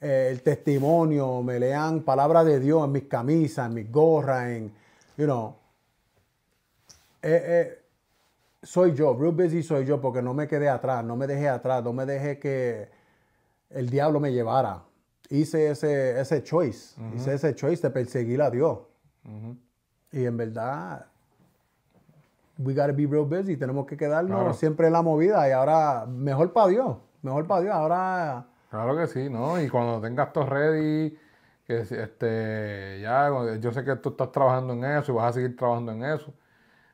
eh, el testimonio, me lean palabras de Dios en mis camisas, en mis gorras, en, you know. soy yo, real busy soy yo, porque no me quedé atrás, no me dejé atrás, no me dejé que el diablo me llevara. Hice ese, ese choice, hice ese choice de perseguir a Dios. Y en verdad, we gotta be real busy, tenemos que quedarnos siempre en la movida y ahora mejor para Dios mejor para Dios. Ahora. Claro que sí, ¿no? Y cuando tengas todo ready, que este, ya, yo sé que tú estás trabajando en eso y vas a seguir trabajando en eso.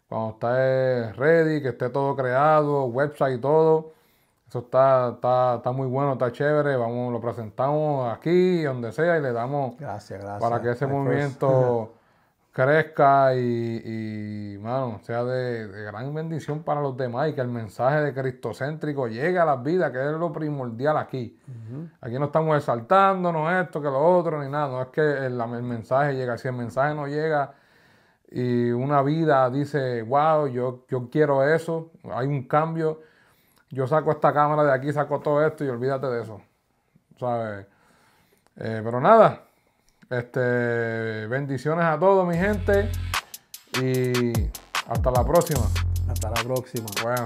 Cuando estés ready, que esté todo creado, website y todo. Eso está, está, está, muy bueno, está chévere. Vamos, lo presentamos aquí, donde sea, y le damos gracias, gracias. para que ese pues. movimiento [LAUGHS] crezca y, y sea de, gran bendición para los demás y que el mensaje de cristocéntrico llegue a las vidas, que es lo primordial aquí. Aquí no estamos exaltándonos esto, que lo otro, ni nada. No es que el, mensaje llega. Si el mensaje no llega y una vida dice, wow, yo, yo quiero eso, hay un cambio, yo saco esta cámara de aquí, saco todo esto y olvídate de eso. ¿Sabes? Eh, pero nada, este, bendiciones a todos, mi gente. Y hasta la próxima. Hasta la próxima. Bueno.